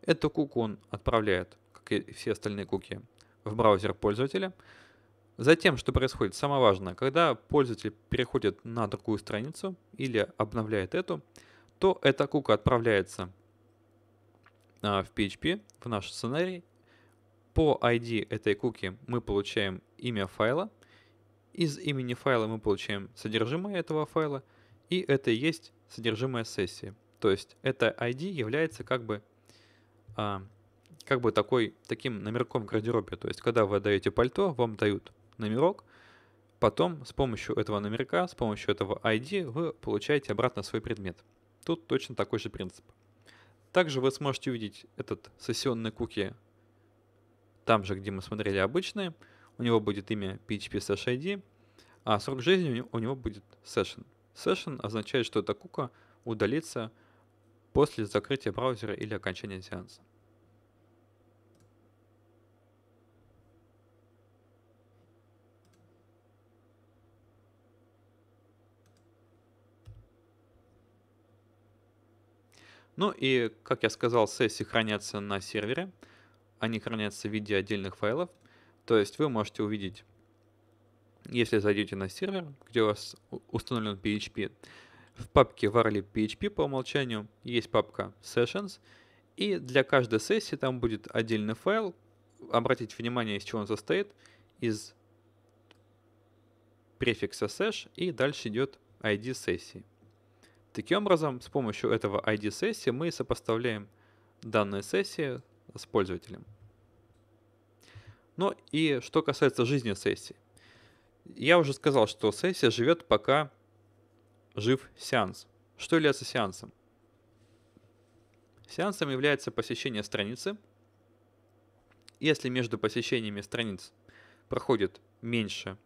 Эту куку он отправляет, как и все остальные куки, в браузер пользователя – Затем, что происходит, самое важное, когда пользователь переходит на другую страницу или обновляет эту, то эта кука отправляется а, в PHP, в наш сценарий. По ID этой куки мы получаем имя файла. Из имени файла мы получаем содержимое этого файла. И это и есть содержимое сессии. То есть это ID является как бы, а, как бы такой, таким номерком в гардеробе. То есть когда вы отдаете пальто, вам дают номерок, потом с помощью этого номерка, с помощью этого ID вы получаете обратно свой предмет. Тут точно такой же принцип. Также вы сможете увидеть этот сессионный куки там же, где мы смотрели обычные. У него будет имя PHP Session ID, а срок жизни у него будет Session. Session означает, что эта кука удалится после закрытия браузера или окончания сеанса. Ну и, как я сказал, сессии хранятся на сервере. Они хранятся в виде отдельных файлов. То есть вы можете увидеть, если зайдете на сервер, где у вас установлен PHP, в папке varlib PHP по умолчанию есть папка sessions, и для каждой сессии там будет отдельный файл. Обратите внимание, из чего он состоит. Из префикса sesh и дальше идет ID сессии. Таким образом, с помощью этого ID-сессии мы сопоставляем данные сессии с пользователем. Ну и что касается жизни сессии. Я уже сказал, что сессия живет, пока жив сеанс. Что является сеансом? Сеансом является посещение страницы. Если между посещениями страниц проходит меньше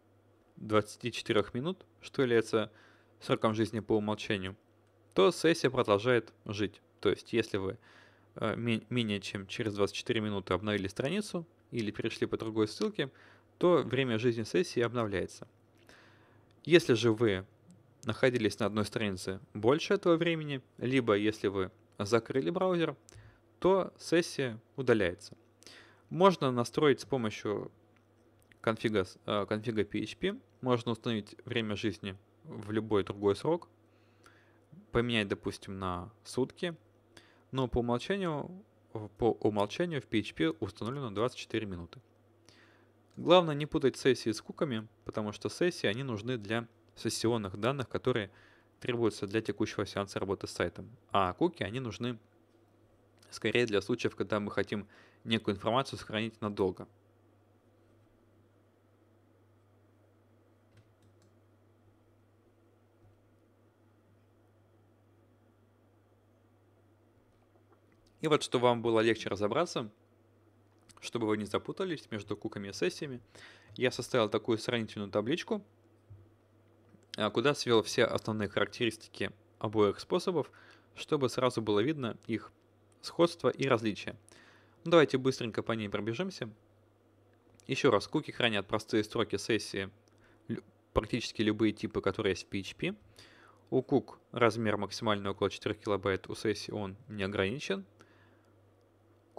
24 минут, что является сроком жизни по умолчанию – то сессия продолжает жить. То есть, если вы э, менее чем через 24 минуты обновили страницу или перешли по другой ссылке, то время жизни сессии обновляется. Если же вы находились на одной странице больше этого времени, либо если вы закрыли браузер, то сессия удаляется. Можно настроить с помощью конфига, э, конфига PHP, можно установить время жизни в любой другой срок, поменять, допустим, на сутки, но по умолчанию, э, по умолчанию в PHP установлено 24 минуты. Главное не путать сессии с куками, потому что сессии они нужны для сессионных данных, которые требуются для текущего сеанса работы с сайтом. А куки они нужны скорее для случаев, когда мы хотим некую информацию сохранить надолго – И вот, чтобы вам было легче разобраться, чтобы вы не запутались между куками и сессиями, я составил такую сравнительную табличку, а, куда свел все основные характеристики обоих способов, чтобы сразу было видно их сходство и различия. Ну, давайте быстренько по ней пробежимся. Еще раз, куки хранят простые строки сессии, практически любые типы, которые есть в PHP. У кук размер максимальный около 4 килобайт, у сессии он не ограничен,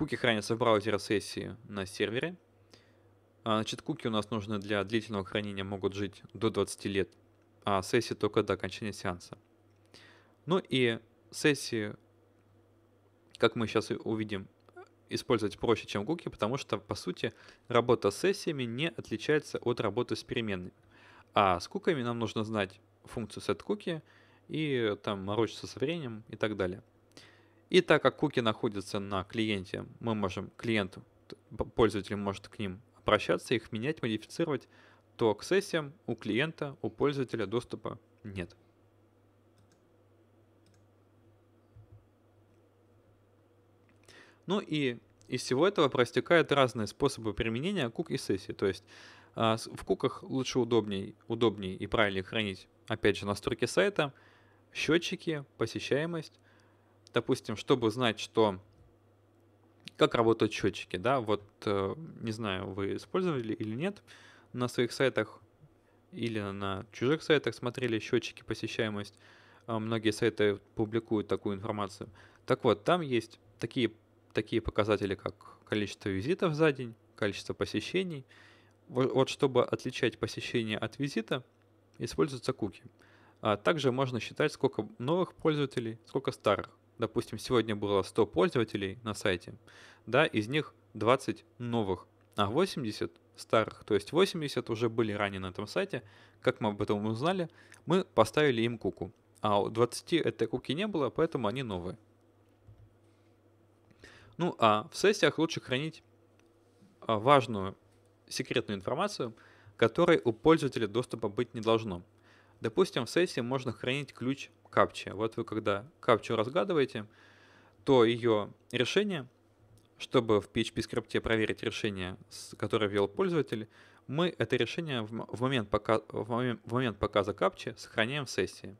Куки хранятся в браузере-сессии на сервере. А, значит, куки у нас нужны для длительного хранения, могут жить до 20 лет, а сессии только до окончания сеанса. Ну и сессии, как мы сейчас увидим, использовать проще, чем куки, потому что, по сути, работа с сессиями не отличается от работы с переменными. А с куками нам нужно знать функцию setCookie и там морочиться со временем и так далее. И так как куки находятся на клиенте, мы можем, клиент, пользователь может к ним обращаться, их менять, модифицировать, то к сессиям у клиента, у пользователя доступа нет. Ну и из всего этого простекают разные способы применения кук и сессии. То есть а, в куках лучше удобнее, удобнее и правильнее хранить, опять же, настройки сайта, счетчики, посещаемость, допустим, чтобы знать, что как работают счетчики, да, вот э, не знаю, вы использовали или нет, на своих сайтах или на чужих сайтах смотрели счетчики посещаемость, а многие сайты публикуют такую информацию. Так вот, там есть такие, такие показатели, как количество визитов за день, количество посещений. Вот, вот чтобы отличать посещение от визита, используются куки. А также можно считать, сколько новых пользователей, сколько старых допустим, сегодня было 100 пользователей на сайте, да, из них 20 новых, а 80 старых, то есть 80 уже были ранее на этом сайте, как мы об этом узнали, мы поставили им куку. А у 20 этой куки не было, поэтому они новые. Ну а в сессиях лучше хранить а, важную секретную информацию, которой у пользователя доступа быть не должно – Допустим, в сессии можно хранить ключ капчи. Вот вы когда капчу разгадываете, то ее решение, чтобы в PHP скрипте проверить решение, которое ввел пользователь, мы это решение в момент, пока, в момент, в момент показа капчи сохраняем в сессии.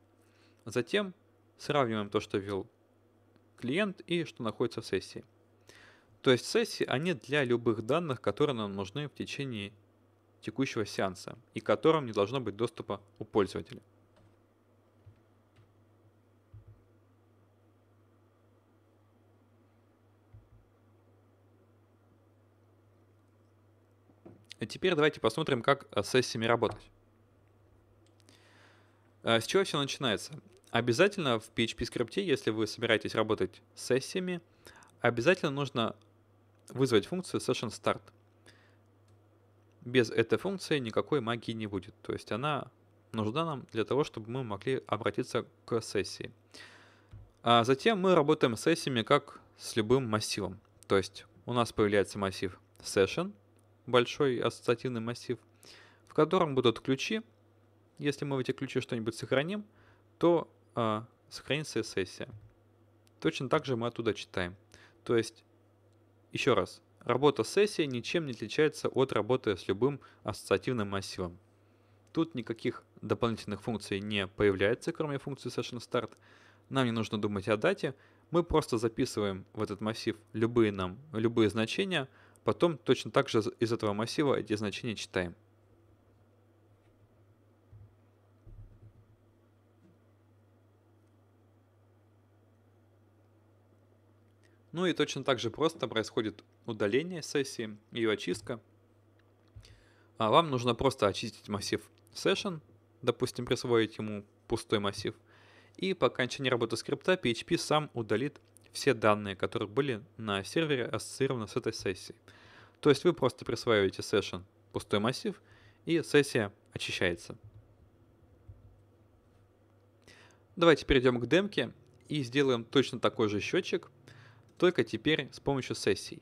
Затем сравниваем то, что ввел клиент и что находится в сессии. То есть сессии, они для любых данных, которые нам нужны в течение текущего сеанса и которым не должно быть доступа у пользователя. И а теперь давайте посмотрим, как э, с сессиями работать. А, с чего все начинается? Обязательно в PHP скрипте, если вы собираетесь работать с сессиями, обязательно нужно вызвать функцию session start – без этой функции никакой магии не будет. То есть она нужна нам для того, чтобы мы могли обратиться к сессии. А затем мы работаем с сессиями как с любым массивом. То есть у нас появляется массив session, большой ассоциативный массив, в котором будут ключи. Если мы в эти ключи что-нибудь сохраним, то э, сохранится сессия. Точно так же мы оттуда читаем. То есть, еще раз, Работа сессии ничем не отличается от работы с любым ассоциативным массивом. Тут никаких дополнительных функций не появляется, кроме функции Session Start. Нам не нужно думать о дате, мы просто записываем в этот массив любые, нам, любые значения, потом точно так же из этого массива эти значения читаем. Ну и точно так же просто происходит удаление сессии, ее очистка. А вам нужно просто очистить массив session, допустим, присвоить ему пустой массив, и по окончании работы скрипта PHP сам удалит все данные, которые были на сервере ассоциированы с этой сессией. То есть вы просто присваиваете session пустой массив, и сессия очищается. Давайте перейдем к демке и сделаем точно такой же счетчик – только теперь с помощью сессий.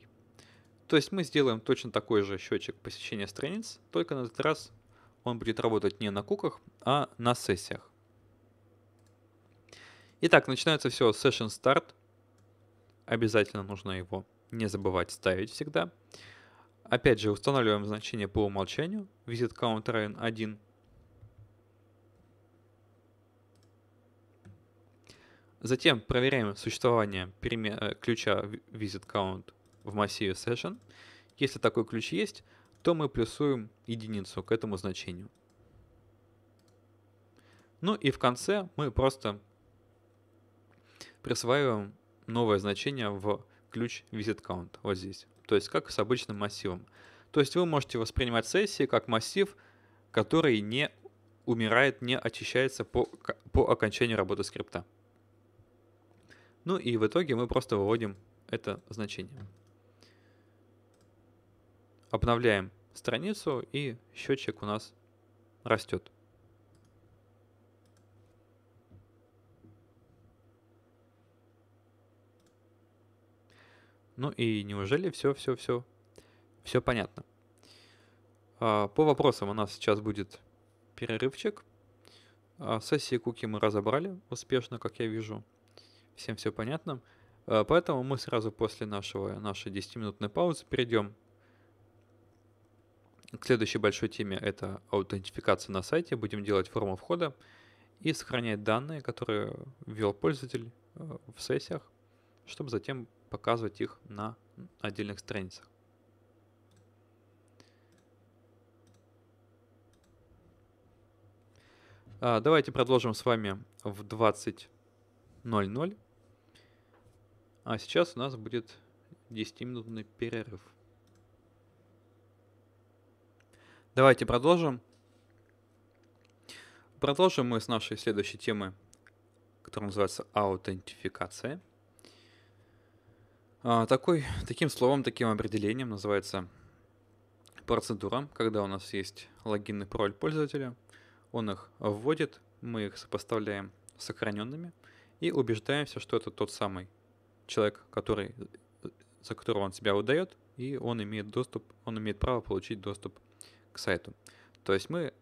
То есть мы сделаем точно такой же счетчик посещения страниц, только на этот раз он будет работать не на куках, а на сессиях. Итак, начинается все с Session Start. Обязательно нужно его не забывать ставить всегда. Опять же, устанавливаем значение по умолчанию. Visit count равен 1. Затем проверяем существование э, ключа visit count в массиве session. Если такой ключ есть, то мы плюсуем единицу к этому значению. Ну и в конце мы просто присваиваем новое значение в ключ visit count вот здесь. То есть как с обычным массивом. То есть вы можете воспринимать сессии как массив, который не умирает, не очищается по, по окончании работы скрипта. Ну и в итоге мы просто выводим это значение. Обновляем страницу, и счетчик у нас растет. Ну и неужели все-все-все? Все понятно. А, по вопросам у нас сейчас будет перерывчик. А, сессии куки мы разобрали успешно, как я вижу всем все понятно. Э, поэтому мы сразу после нашего, нашей 10-минутной паузы перейдем к следующей большой теме. Это аутентификация на сайте. Будем делать форму входа и сохранять данные, которые ввел пользователь э, в сессиях, чтобы затем показывать их на отдельных страницах. А, давайте продолжим с вами в 20.00. А сейчас у нас будет 10-минутный перерыв. Давайте продолжим. Продолжим мы с нашей следующей темы, которая называется аутентификация. А, такой, таким словом, таким определением называется процедура, когда у нас есть логин и пароль пользователя, он их вводит, мы их сопоставляем с сохраненными и убеждаемся, что это тот самый человек, который, за которого он себя выдает, и он имеет доступ, он имеет право получить доступ к сайту. То есть мы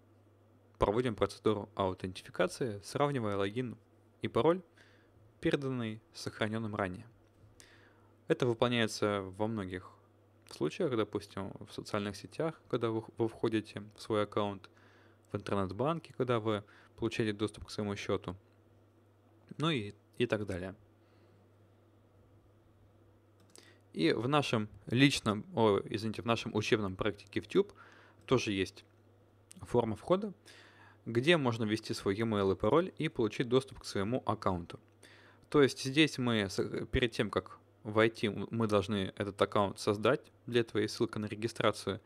проводим процедуру аутентификации, сравнивая логин и пароль, переданный сохраненным ранее. Это выполняется во многих случаях, допустим, в социальных сетях, когда вы, вы входите в свой аккаунт, в интернет-банке, когда вы получаете доступ к своему счету, ну и, и так далее. И в нашем личном, о, извините, в нашем учебном практике в Tube тоже есть форма входа, где можно ввести свой e-mail и пароль и получить доступ к своему аккаунту. То есть здесь мы, перед тем, как войти, мы должны этот аккаунт создать. Для этого есть ссылка на регистрацию.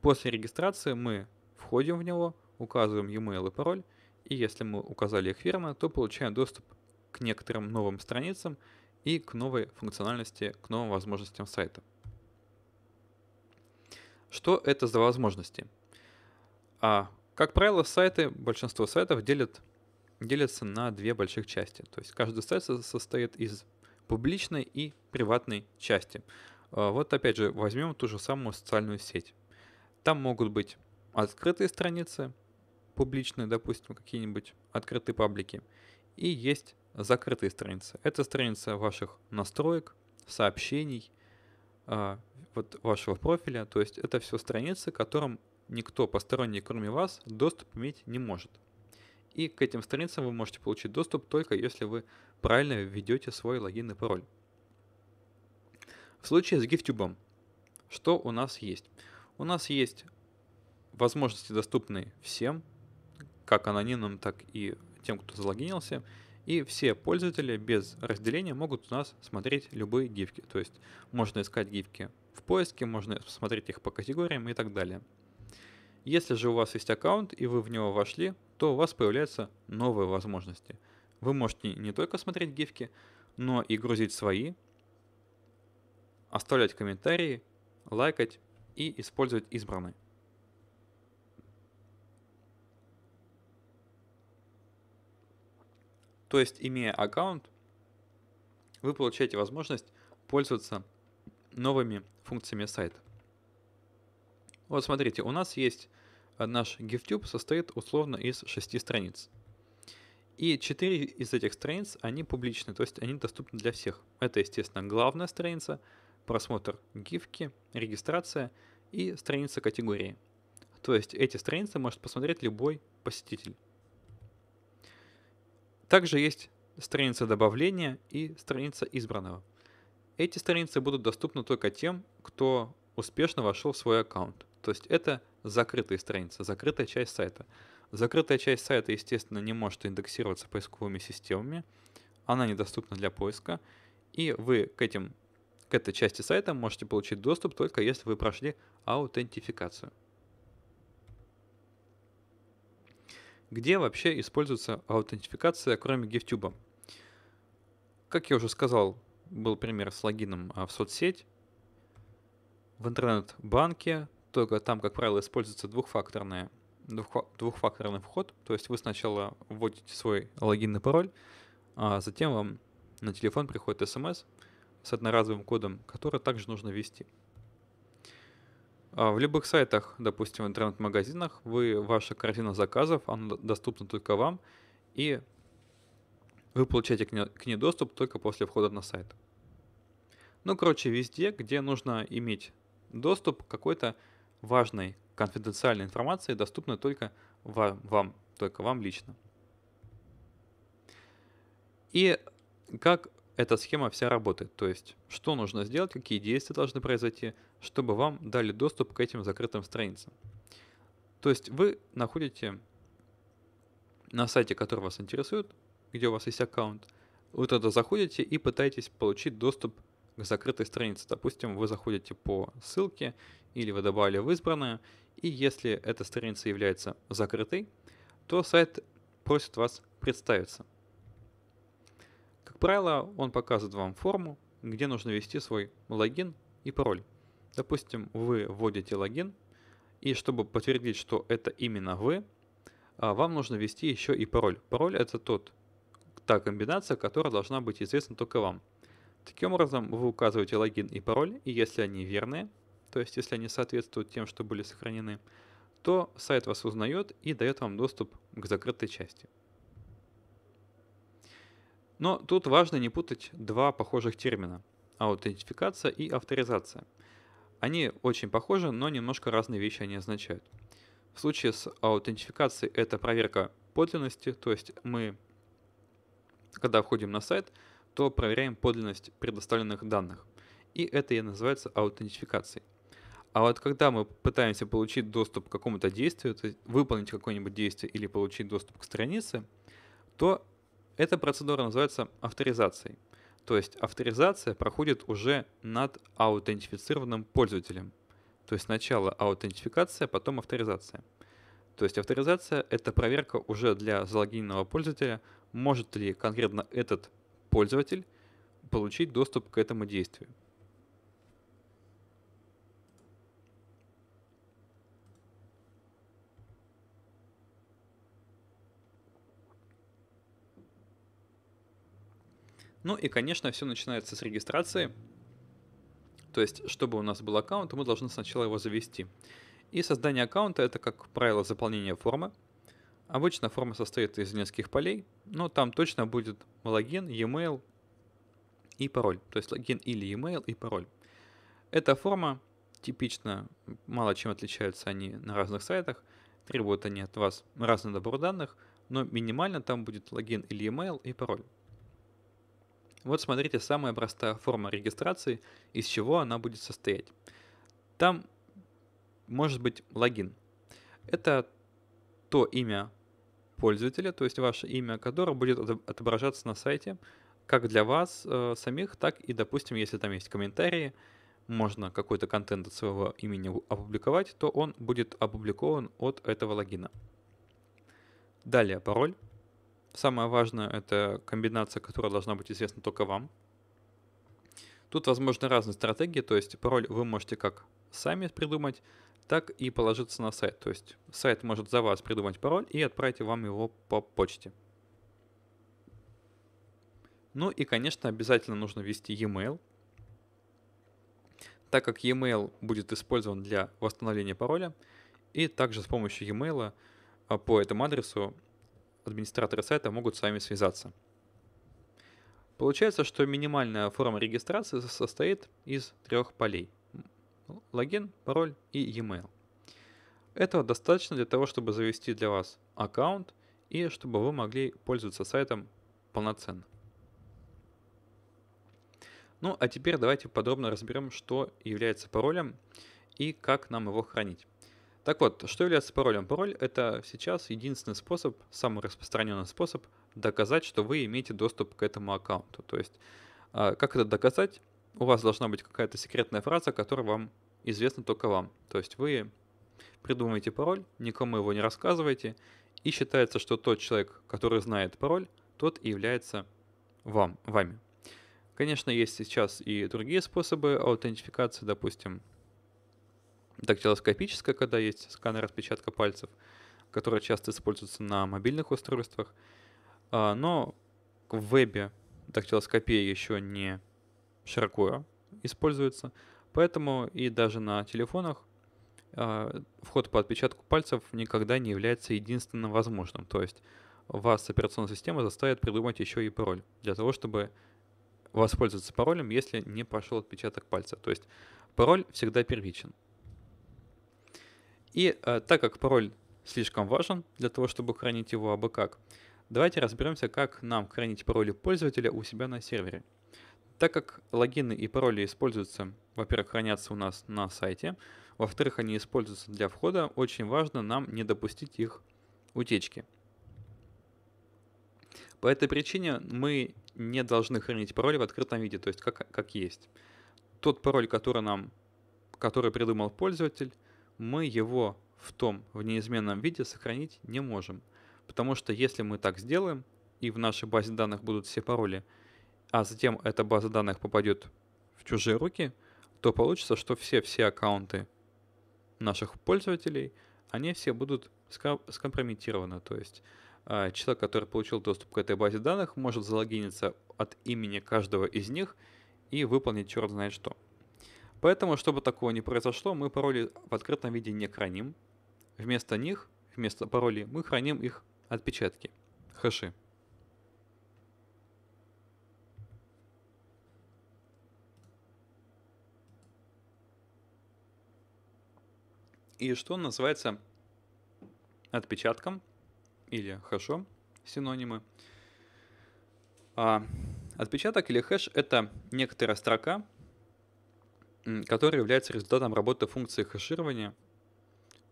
После регистрации мы входим в него, указываем e-mail и пароль, и если мы указали их верно, то получаем доступ к некоторым новым страницам – и к новой функциональности, к новым возможностям сайта. Что это за возможности? А, как правило, сайты, большинство сайтов делят, делятся на две больших части. То есть каждый сайт состоит из публичной и приватной части. А, вот опять же возьмем ту же самую социальную сеть. Там могут быть открытые страницы, публичные, допустим, какие-нибудь открытые паблики, и есть закрытые страницы. Это страница ваших настроек, сообщений, а, вот вашего профиля. То есть это все страницы, которым никто посторонний, кроме вас, доступ иметь не может. И к этим страницам вы можете получить доступ только если вы правильно введете свой логин и пароль. В случае с GIFTube, что у нас есть? У нас есть возможности, доступные всем, как анонимным, так и тем, кто залогинился – и все пользователи без разделения могут у нас смотреть любые гифки. То есть можно искать гифки в поиске, можно смотреть их по категориям и так далее. Если же у вас есть аккаунт и вы в него вошли, то у вас появляются новые возможности. Вы можете не только смотреть гифки, но и грузить свои, оставлять комментарии, лайкать и использовать избранные. То есть, имея аккаунт, вы получаете возможность пользоваться новыми функциями сайта. Вот смотрите, у нас есть э, наш GiftTube состоит условно из шести страниц. И четыре из этих страниц, они публичны, то есть они доступны для всех. Это, естественно, главная страница, просмотр гифки, регистрация и страница категории. То есть эти страницы может посмотреть любой посетитель. Также есть страница добавления и страница избранного. Эти страницы будут доступны только тем, кто успешно вошел в свой аккаунт. То есть это закрытая страница, закрытая часть сайта. Закрытая часть сайта, естественно, не может индексироваться поисковыми системами, она недоступна для поиска, и вы к, этим, к этой части сайта можете получить доступ только если вы прошли аутентификацию. Где вообще используется аутентификация, кроме GiftTube? Как я уже сказал, был пример с логином а, в соцсеть, в интернет-банке, только там, как правило, используется двухфакторная двухфакторный вход, то есть вы сначала вводите свой логин и пароль, а затем вам на телефон приходит смс эм с одноразовым кодом, который также нужно ввести – а, в любых сайтах, допустим, интернет-магазинах, вы, ваша корзина заказов, она доступна только вам, и вы получаете к ней, к ней доступ только после входа на сайт. Ну, короче, везде, где нужно иметь доступ к какой-то важной конфиденциальной информации, доступной только вам, вам, только вам лично. И как эта схема вся работает. То есть, что нужно сделать, какие действия должны произойти, чтобы вам дали доступ к этим закрытым страницам. То есть вы находите на сайте, который вас интересует, где у вас есть аккаунт, вы туда заходите и пытаетесь получить доступ к закрытой странице. Допустим, вы заходите по ссылке или вы добавили в избранное, и если эта страница является закрытой, то сайт просит вас представиться – правило, он показывает вам форму, где нужно ввести свой логин и пароль. Допустим, вы вводите логин, и чтобы подтвердить, что это именно вы, а, вам нужно ввести еще и пароль. Пароль это тот, та комбинация, которая должна быть известна только вам. Таким образом, вы указываете логин и пароль, и если они верные, то есть если они соответствуют тем, что были сохранены, то сайт вас узнает и дает вам доступ к закрытой части. Но тут важно не путать два похожих термина – аутентификация и авторизация. Они очень похожи, но немножко разные вещи они означают. В случае с аутентификацией это проверка подлинности, то есть мы, когда входим на сайт, то проверяем подлинность предоставленных данных. И это и называется аутентификацией. А вот когда мы пытаемся получить доступ к какому-то действию, то есть выполнить какое-нибудь действие или получить доступ к странице, то эта процедура называется авторизацией. То есть авторизация проходит уже над аутентифицированным пользователем. То есть сначала аутентификация, потом авторизация. То есть авторизация — это проверка уже для залогиненного пользователя, может ли конкретно этот пользователь получить доступ к этому действию. Ну и, конечно, все начинается с регистрации. То есть, чтобы у нас был аккаунт, мы должны сначала его завести. И создание аккаунта — это, как правило, заполнение формы. Обычно форма состоит из нескольких полей, но там точно будет логин, e-mail и пароль. То есть логин или e-mail и пароль. Эта форма типично, мало чем отличаются они на разных сайтах, требуют они от вас разный набор данных, но минимально там будет логин или e-mail и пароль. Вот смотрите, самая простая форма регистрации, из чего она будет состоять. Там может быть логин. Это то имя пользователя, то есть ваше имя, которое будет отображаться на сайте, как для вас э, самих, так и, допустим, если там есть комментарии, можно какой-то контент от своего имени опубликовать, то он будет опубликован от этого логина. Далее пароль. Самое важное — это комбинация, которая должна быть известна только вам. Тут возможны разные стратегии, то есть пароль вы можете как сами придумать, так и положиться на сайт. То есть сайт может за вас придумать пароль и отправить вам его по почте. Ну и, конечно, обязательно нужно ввести e-mail, так как e-mail будет использован для восстановления пароля, и также с помощью e-mail а, по этому адресу администраторы сайта могут с вами связаться. Получается, что минимальная форма регистрации состоит из трех полей. Логин, пароль и e-mail. Этого достаточно для того, чтобы завести для вас аккаунт и чтобы вы могли пользоваться сайтом полноценно. Ну а теперь давайте подробно разберем, что является паролем и как нам его хранить. Так вот, что является паролем? Пароль — это сейчас единственный способ, самый распространенный способ доказать, что вы имеете доступ к этому аккаунту. То есть, а, как это доказать? У вас должна быть какая-то секретная фраза, которая вам известна только вам. То есть вы придумываете пароль, никому его не рассказываете, и считается, что тот человек, который знает пароль, тот и является вам, вами. Конечно, есть сейчас и другие способы аутентификации, допустим, дактилоскопическая, когда есть сканер отпечатка пальцев, которая часто используется на мобильных устройствах. А, но в вебе дактилоскопия еще не широко используется, поэтому и даже на телефонах а, вход по отпечатку пальцев никогда не является единственным возможным. То есть вас операционная система заставит придумать еще и пароль для того, чтобы воспользоваться паролем, если не прошел отпечаток пальца. То есть пароль всегда первичен. И э, так как пароль слишком важен для того, чтобы хранить его абы как, давайте разберемся, как нам хранить пароли пользователя у себя на сервере. Так как логины и пароли используются, во-первых, хранятся у нас на сайте, во-вторых, они используются для входа, очень важно нам не допустить их утечки. По этой причине мы не должны хранить пароли в открытом виде, то есть как, как есть. Тот пароль, который нам который придумал пользователь, мы его в том, в неизменном виде сохранить не можем. Потому что если мы так сделаем, и в нашей базе данных будут все пароли, а затем эта база данных попадет в чужие руки, то получится, что все-все аккаунты наших пользователей, они все будут скомпрометированы. То есть а, человек, который получил доступ к этой базе данных, может залогиниться от имени каждого из них и выполнить черт знает что. Поэтому, чтобы такого не произошло, мы пароли в открытом виде не храним. Вместо них, вместо паролей, мы храним их отпечатки, хэши. И что называется отпечатком или хэшом, синонимы. А, отпечаток или хэш — это некоторая строка, который является результатом работы функции хеширования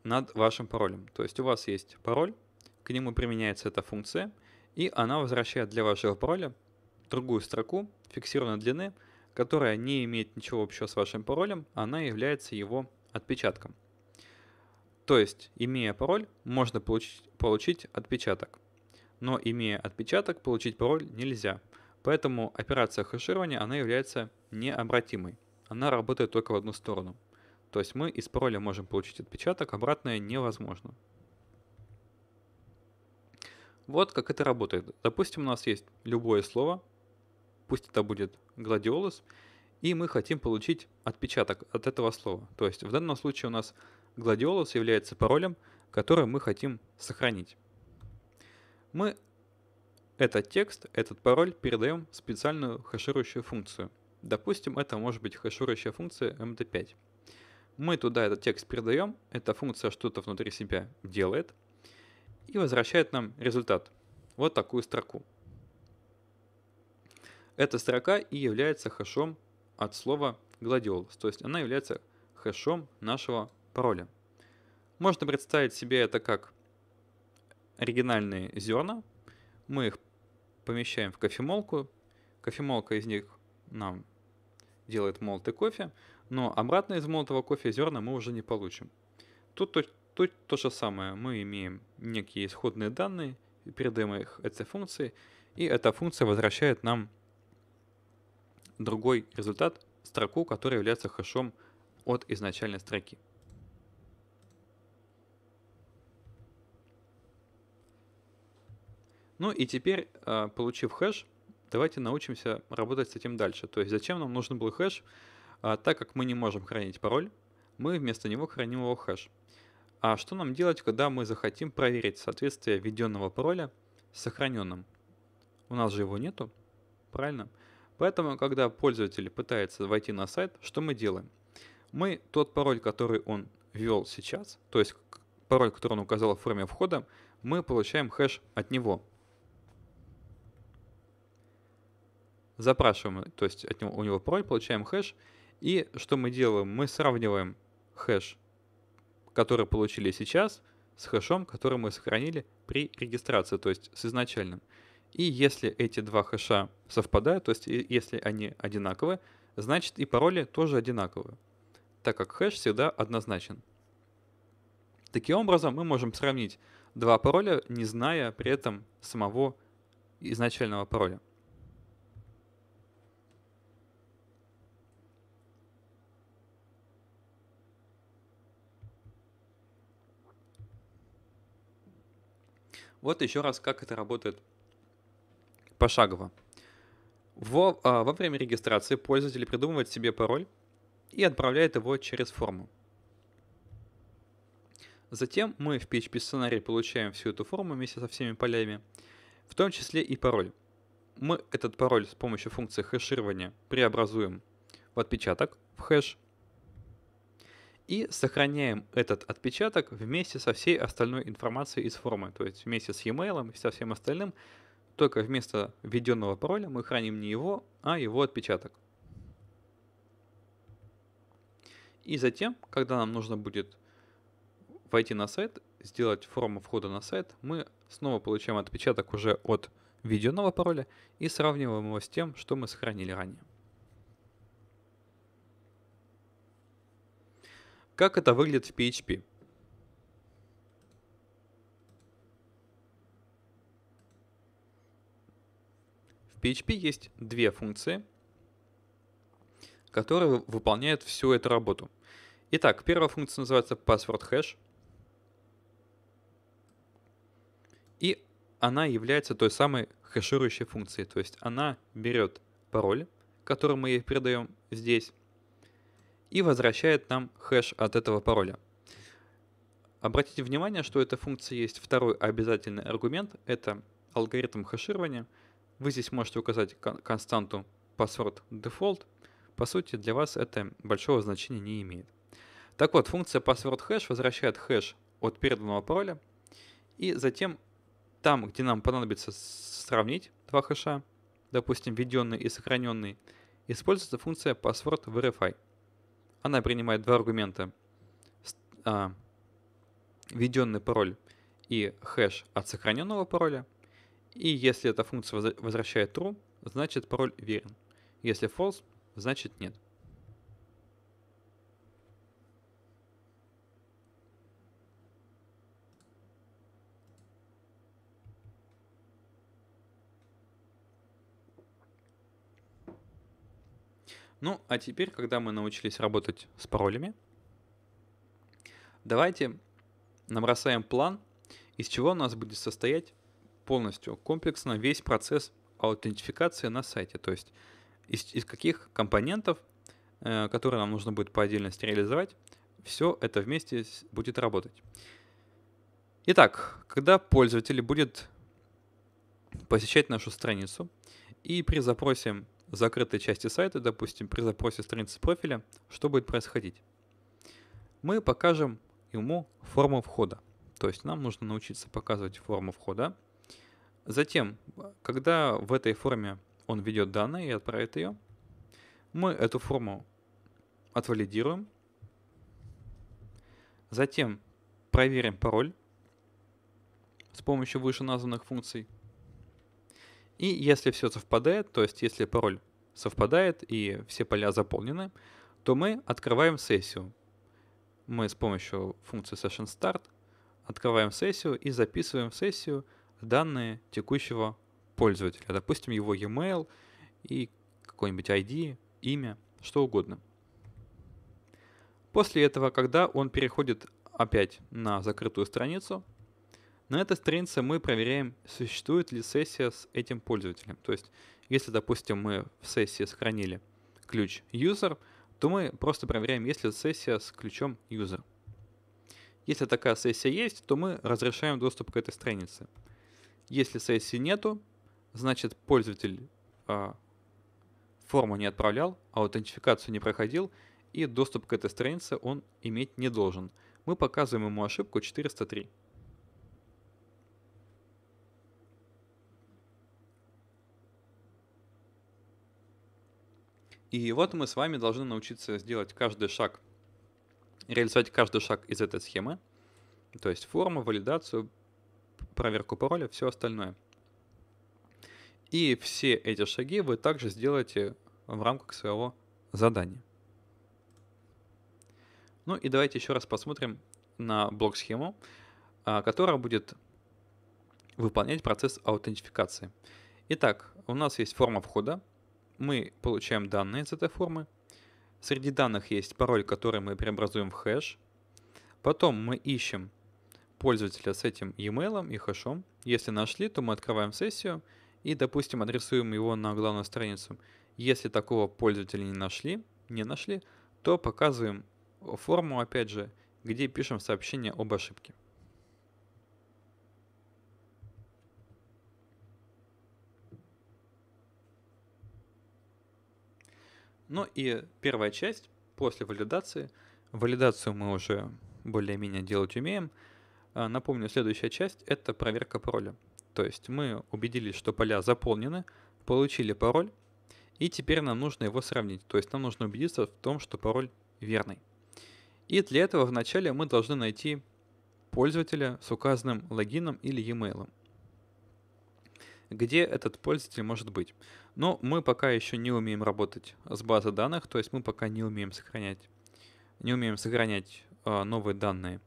над вашим паролем. То есть у вас есть пароль, к нему применяется эта функция, и она возвращает для вашего пароля другую строку фиксированной длины, которая не имеет ничего общего с вашим паролем, она является его отпечатком. То есть, имея пароль, можно получить, получить отпечаток. Но имея отпечаток, получить пароль нельзя. Поэтому операция хеширования, она является необратимой она работает только в одну сторону. То есть мы из пароля можем получить отпечаток, обратное невозможно. Вот как это работает. Допустим, у нас есть любое слово, пусть это будет гладиолус, и мы хотим получить отпечаток от этого слова. То есть в данном случае у нас гладиолус является паролем, который мы хотим сохранить. Мы этот текст, этот пароль передаем в специальную хэширующую функцию – Допустим, это может быть хэширующая функция md5. Мы туда этот текст передаем, эта функция что-то внутри себя делает и возвращает нам результат. Вот такую строку. Эта строка и является хэшом от слова gladiolas, то есть она является хэшом нашего пароля. Можно представить себе это как оригинальные зерна. Мы их помещаем в кофемолку. Кофемолка из них нам делает молотый кофе, но обратно из молотого кофе зерна мы уже не получим. Тут то, тут то же самое. Мы имеем некие исходные данные, передаем их этой функции, и эта функция возвращает нам другой результат, строку, которая является хэшом от изначальной строки. Ну и теперь, э, получив хэш, давайте научимся работать с этим дальше. То есть зачем нам нужен был хэш? А, так как мы не можем хранить пароль, мы вместо него храним его хэш. А что нам делать, когда мы захотим проверить соответствие введенного пароля с сохраненным? У нас же его нету, правильно? Поэтому, когда пользователь пытается войти на сайт, что мы делаем? Мы тот пароль, который он ввел сейчас, то есть пароль, который он указал в форме входа, мы получаем хэш от него – запрашиваем, то есть от него, у него пароль, получаем хэш, и что мы делаем? Мы сравниваем хэш, который получили сейчас, с хэшом, который мы сохранили при регистрации, то есть с изначальным. И если эти два хэша совпадают, то есть если они одинаковы, значит и пароли тоже одинаковые, так как хэш всегда однозначен. Таким образом, мы можем сравнить два пароля, не зная при этом самого изначального пароля. Вот еще раз, как это работает пошагово. Во, а, во время регистрации пользователь придумывает себе пароль и отправляет его через форму. Затем мы в PHP сценарии получаем всю эту форму вместе со всеми полями, в том числе и пароль. Мы этот пароль с помощью функции хэширования преобразуем в отпечаток, в хэш, и сохраняем этот отпечаток вместе со всей остальной информацией из формы, то есть вместе с e-mail и со всем остальным, только вместо введенного пароля мы храним не его, а его отпечаток. И затем, когда нам нужно будет войти на сайт, сделать форму входа на сайт, мы снова получаем отпечаток уже от введенного пароля и сравниваем его с тем, что мы сохранили ранее. Как это выглядит в PHP? В PHP есть две функции, которые выполняют всю эту работу. Итак, первая функция называется password hash. И она является той самой хэширующей функцией. То есть она берет пароль, который мы ей передаем здесь, и возвращает нам хэш от этого пароля. Обратите внимание, что эта функция есть второй обязательный аргумент, это алгоритм хэширования. Вы здесь можете указать кон константу password default. По сути, для вас это большого значения не имеет. Так вот, функция password hash возвращает хэш от переданного пароля, и затем там, где нам понадобится сравнить два хэша, допустим, введенный и сохраненный, используется функция password verify – она принимает два аргумента. А, введенный пароль и хэш от сохраненного пароля. И если эта функция возвращает true, значит пароль верен. Если false, значит нет. Ну, а теперь, когда мы научились работать с паролями, давайте набросаем план, из чего у нас будет состоять полностью комплексно весь процесс аутентификации на сайте. То есть из, из каких компонентов, э, которые нам нужно будет по отдельности реализовать, все это вместе будет работать. Итак, когда пользователь будет посещать нашу страницу и при запросе закрытой части сайта, допустим, при запросе страницы профиля, что будет происходить? Мы покажем ему форму входа. То есть нам нужно научиться показывать форму входа. Затем, когда в этой форме он ведет данные и отправит ее, мы эту форму отвалидируем. Затем проверим пароль с помощью вышеназванных функций. И если все совпадает, то есть если пароль совпадает и все поля заполнены, то мы открываем сессию. Мы с помощью функции Session Start открываем сессию и записываем в сессию данные текущего пользователя. Допустим, его e-mail и какой-нибудь ID, имя, что угодно. После этого, когда он переходит опять на закрытую страницу, на этой странице мы проверяем, существует ли сессия с этим пользователем. То есть, если, допустим, мы в сессии сохранили ключ user, то мы просто проверяем, есть ли сессия с ключом user. Если такая сессия есть, то мы разрешаем доступ к этой странице. Если сессии нету, значит пользователь э, форму не отправлял, аутентификацию не проходил, и доступ к этой странице он иметь не должен. Мы показываем ему ошибку 403. И вот мы с вами должны научиться сделать каждый шаг, реализовать каждый шаг из этой схемы, то есть форму, валидацию, проверку пароля, все остальное. И все эти шаги вы также сделаете в рамках своего задания. Ну и давайте еще раз посмотрим на блок-схему, а, которая будет выполнять процесс аутентификации. Итак, у нас есть форма входа, мы получаем данные из этой формы. Среди данных есть пароль, который мы преобразуем в хэш. Потом мы ищем пользователя с этим e-mail и хэшом. Если нашли, то мы открываем сессию и, допустим, адресуем его на главную страницу. Если такого пользователя не нашли, не нашли, то показываем форму, опять же, где пишем сообщение об ошибке. Ну и первая часть после валидации. Валидацию мы уже более-менее делать умеем. А, напомню, следующая часть — это проверка пароля. То есть мы убедились, что поля заполнены, получили пароль, и теперь нам нужно его сравнить. То есть нам нужно убедиться в том, что пароль верный. И для этого вначале мы должны найти пользователя с указанным логином или e-mail где этот пользователь может быть. Но мы пока еще не умеем работать с базой данных, то есть мы пока не умеем сохранять, не умеем сохранять э, новые данные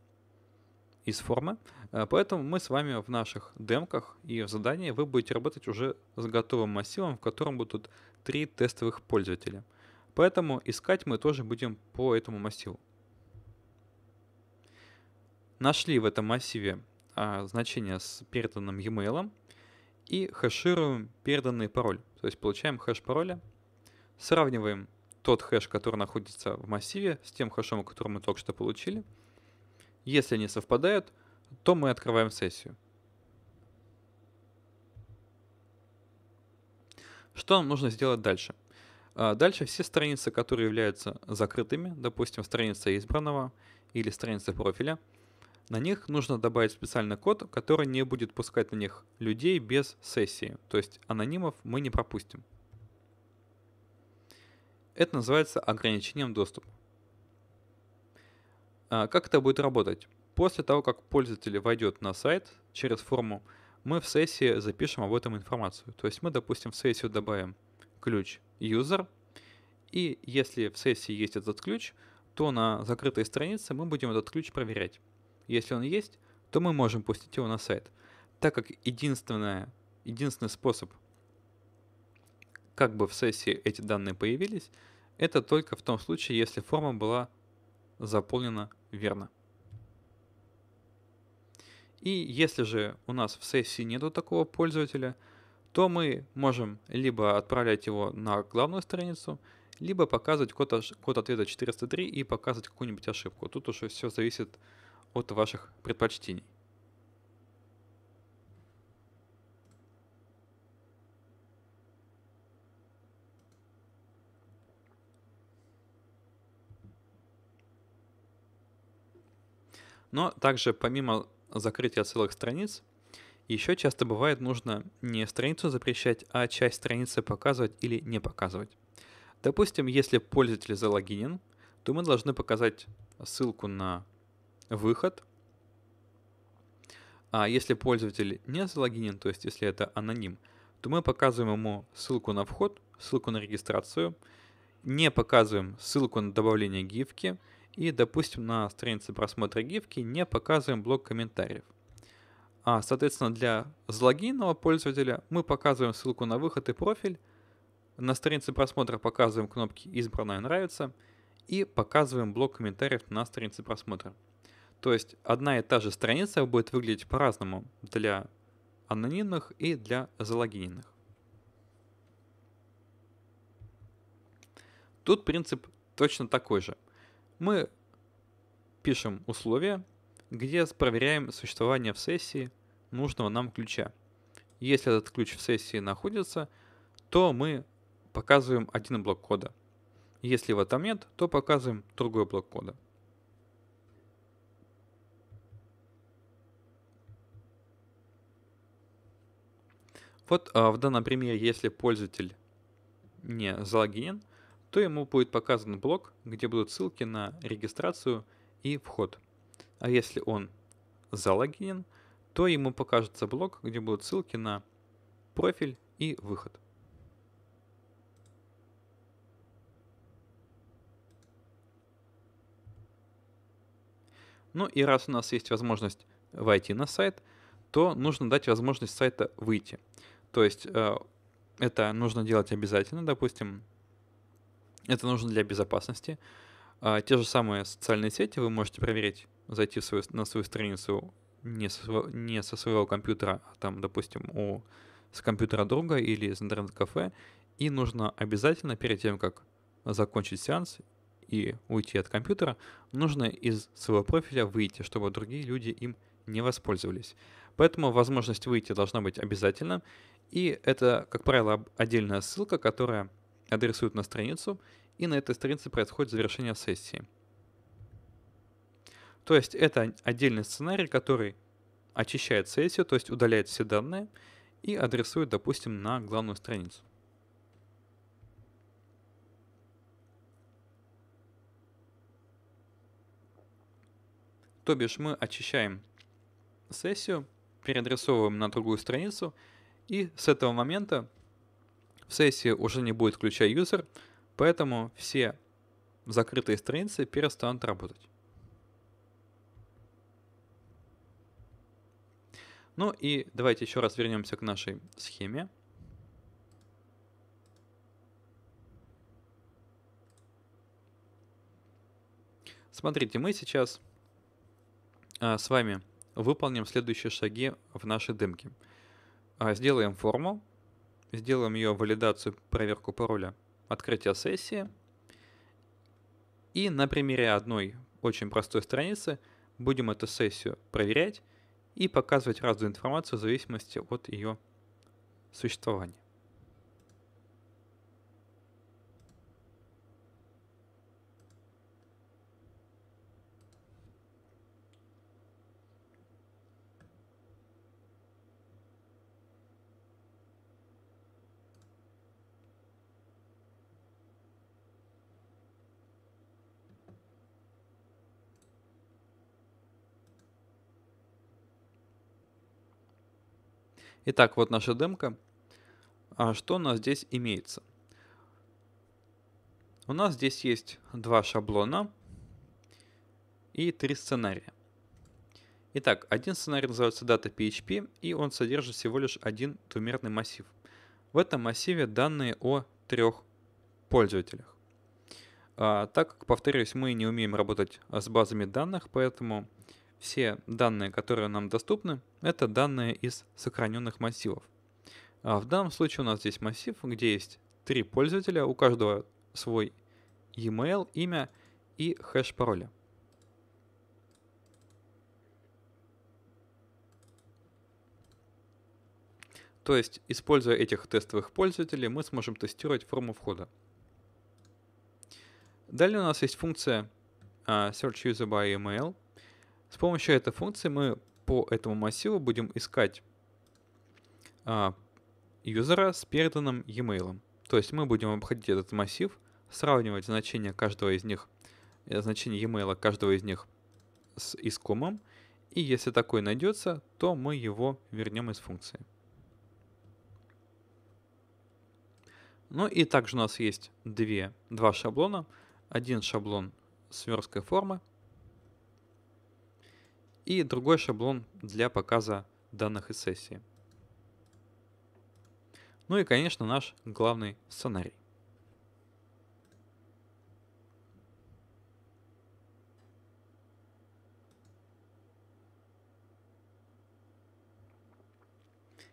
из формы. Э, поэтому мы с вами в наших демках и в задании вы будете работать уже с готовым массивом, в котором будут три тестовых пользователя. Поэтому искать мы тоже будем по этому массиву. Нашли в этом массиве а, значение с переданным e-mail и хэшируем переданный пароль. То есть получаем хэш пароля, сравниваем тот хэш, который находится в массиве, с тем хэшом, который мы только что получили. Если они совпадают, то мы открываем сессию. Что нам нужно сделать дальше? А, дальше все страницы, которые являются закрытыми, допустим, страница избранного или страница профиля – на них нужно добавить специальный код, который не будет пускать на них людей без сессии. То есть анонимов мы не пропустим. Это называется ограничением доступа. А, как это будет работать? После того, как пользователь войдет на сайт через форму, мы в сессии запишем об этом информацию. То есть мы, допустим, в сессию добавим ключ user, и если в сессии есть этот ключ, то на закрытой странице мы будем этот ключ проверять. Если он есть, то мы можем пустить его на сайт. Так как единственное, единственный способ, как бы в сессии эти данные появились, это только в том случае, если форма была заполнена верно. И если же у нас в сессии нету такого пользователя, то мы можем либо отправлять его на главную страницу, либо показывать код, код ответа 403 и показывать какую-нибудь ошибку. Тут уже все зависит от ваших предпочтений. Но также помимо закрытия целых страниц, еще часто бывает нужно не страницу запрещать, а часть страницы показывать или не показывать. Допустим, если пользователь залогинен, то мы должны показать ссылку на выход. А если пользователь не залогинен, то есть если это аноним, то мы показываем ему ссылку на вход, ссылку на регистрацию, не показываем ссылку на добавление гифки и, допустим, на странице просмотра гифки не показываем блок комментариев. А, соответственно, для залогиненного пользователя мы показываем ссылку на выход и профиль, на странице просмотра показываем кнопки «Избранное нравится» и показываем блок комментариев на странице просмотра. То есть одна и та же страница будет выглядеть по-разному для анонимных и для залогиненных. Тут принцип точно такой же. Мы пишем условия, где проверяем существование в сессии нужного нам ключа. Если этот ключ в сессии находится, то мы показываем один блок кода. Если его там нет, то показываем другой блок кода. Вот а, в данном примере, если пользователь не залогинен, то ему будет показан блок, где будут ссылки на регистрацию и вход. А если он залогинен, то ему покажется блок, где будут ссылки на профиль и выход. Ну и раз у нас есть возможность войти на сайт, то нужно дать возможность сайта выйти. То есть э, это нужно делать обязательно, допустим, это нужно для безопасности. А, те же самые социальные сети вы можете проверить, зайти свою, на свою страницу не со, своего, не со своего компьютера, а там, допустим, у, с компьютера друга или из интернет-кафе, и нужно обязательно перед тем, как закончить сеанс и уйти от компьютера, нужно из своего профиля выйти, чтобы другие люди им не воспользовались. Поэтому возможность выйти должна быть обязательно, и это, как правило, отдельная ссылка, которая адресует на страницу, и на этой странице происходит завершение сессии. То есть это отдельный сценарий, который очищает сессию, то есть удаляет все данные и адресует, допустим, на главную страницу. То бишь мы очищаем сессию, переадресовываем на другую страницу – и с этого момента в сессии уже не будет ключа user, поэтому все закрытые страницы перестанут работать. Ну и давайте еще раз вернемся к нашей схеме. Смотрите, мы сейчас а, с вами выполним следующие шаги в нашей дымке. А, сделаем форму, сделаем ее валидацию, проверку пароля, открытие сессии. И на примере одной очень простой страницы будем эту сессию проверять и показывать разную информацию в зависимости от ее существования. Итак, вот наша демка. А что у нас здесь имеется? У нас здесь есть два шаблона и три сценария. Итак, один сценарий называется Data.php, и он содержит всего лишь один двумерный массив. В этом массиве данные о трех пользователях. А, так как, повторюсь, мы не умеем работать с базами данных, поэтому все данные, которые нам доступны, это данные из сохраненных массивов. А в данном случае у нас здесь массив, где есть три пользователя, у каждого свой e-mail, имя и хэш пароля. То есть, используя этих тестовых пользователей, мы сможем тестировать форму входа. Далее у нас есть функция а, search user by email, с помощью этой функции мы по этому массиву будем искать а, юзера с переданным e-mail. То есть мы будем обходить этот массив, сравнивать значение каждого из них, э, значение e-mail каждого из них с искомом, и если такой найдется, то мы его вернем из функции. Ну и также у нас есть две, два шаблона. Один шаблон сверсткой формы, и другой шаблон для показа данных из сессии. Ну и, конечно, наш главный сценарий.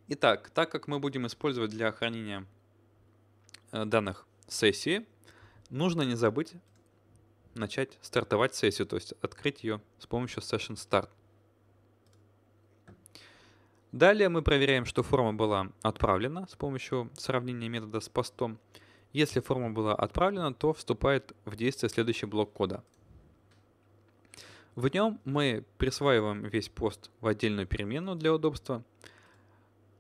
Итак, так как мы будем использовать для хранения э, данных сессии, нужно не забыть начать стартовать сессию, то есть открыть ее с помощью Session Start. Далее мы проверяем, что форма была отправлена с помощью сравнения метода с постом. Если форма была отправлена, то вступает в действие следующий блок кода. В нем мы присваиваем весь пост в отдельную переменную для удобства.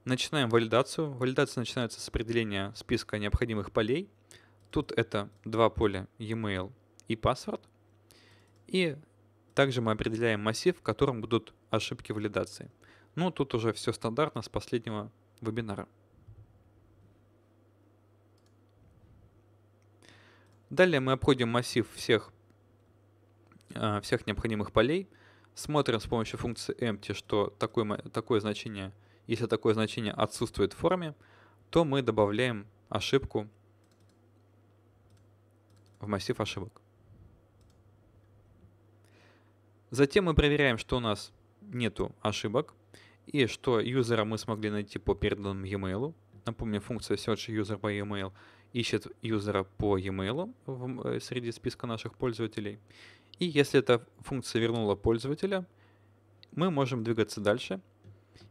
Начинаем валидацию. Валидация начинается с определения списка необходимых полей. Тут это два поля e-mail и password. И также мы определяем массив, в котором будут ошибки валидации. Ну, тут уже все стандартно с последнего вебинара. Далее мы обходим массив всех, а, всех необходимых полей, смотрим с помощью функции empty, что такое, такое значение, если такое значение отсутствует в форме, то мы добавляем ошибку в массив ошибок. Затем мы проверяем, что у нас нету ошибок, и что юзера мы смогли найти по переданному e-mail. Напомню, функция search user by email ищет юзера по e-mail в, э, среди списка наших пользователей. И если эта функция вернула пользователя, мы можем двигаться дальше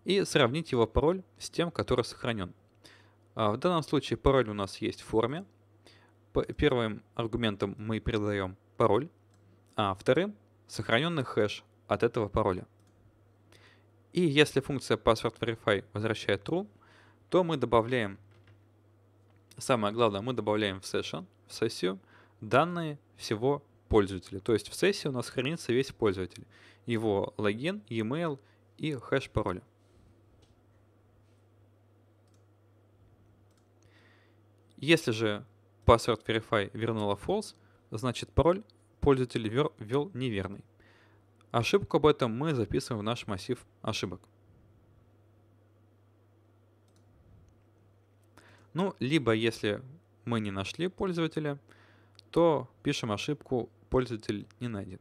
и сравнить его пароль с тем, который сохранен. А, в данном случае пароль у нас есть в форме. Первым аргументом мы передаем пароль, а вторым сохраненный хэш от этого пароля. И если функция password verify возвращает true, то мы добавляем, самое главное, мы добавляем в session, в сессию, данные всего пользователя. То есть в сессии у нас хранится весь пользователь, его логин, e-mail и хэш пароля. Если же password verify вернула false, значит пароль пользователь ввел неверный. Ошибку об этом мы записываем в наш массив ошибок. Ну, либо если мы не нашли пользователя, то пишем ошибку «пользователь не найден».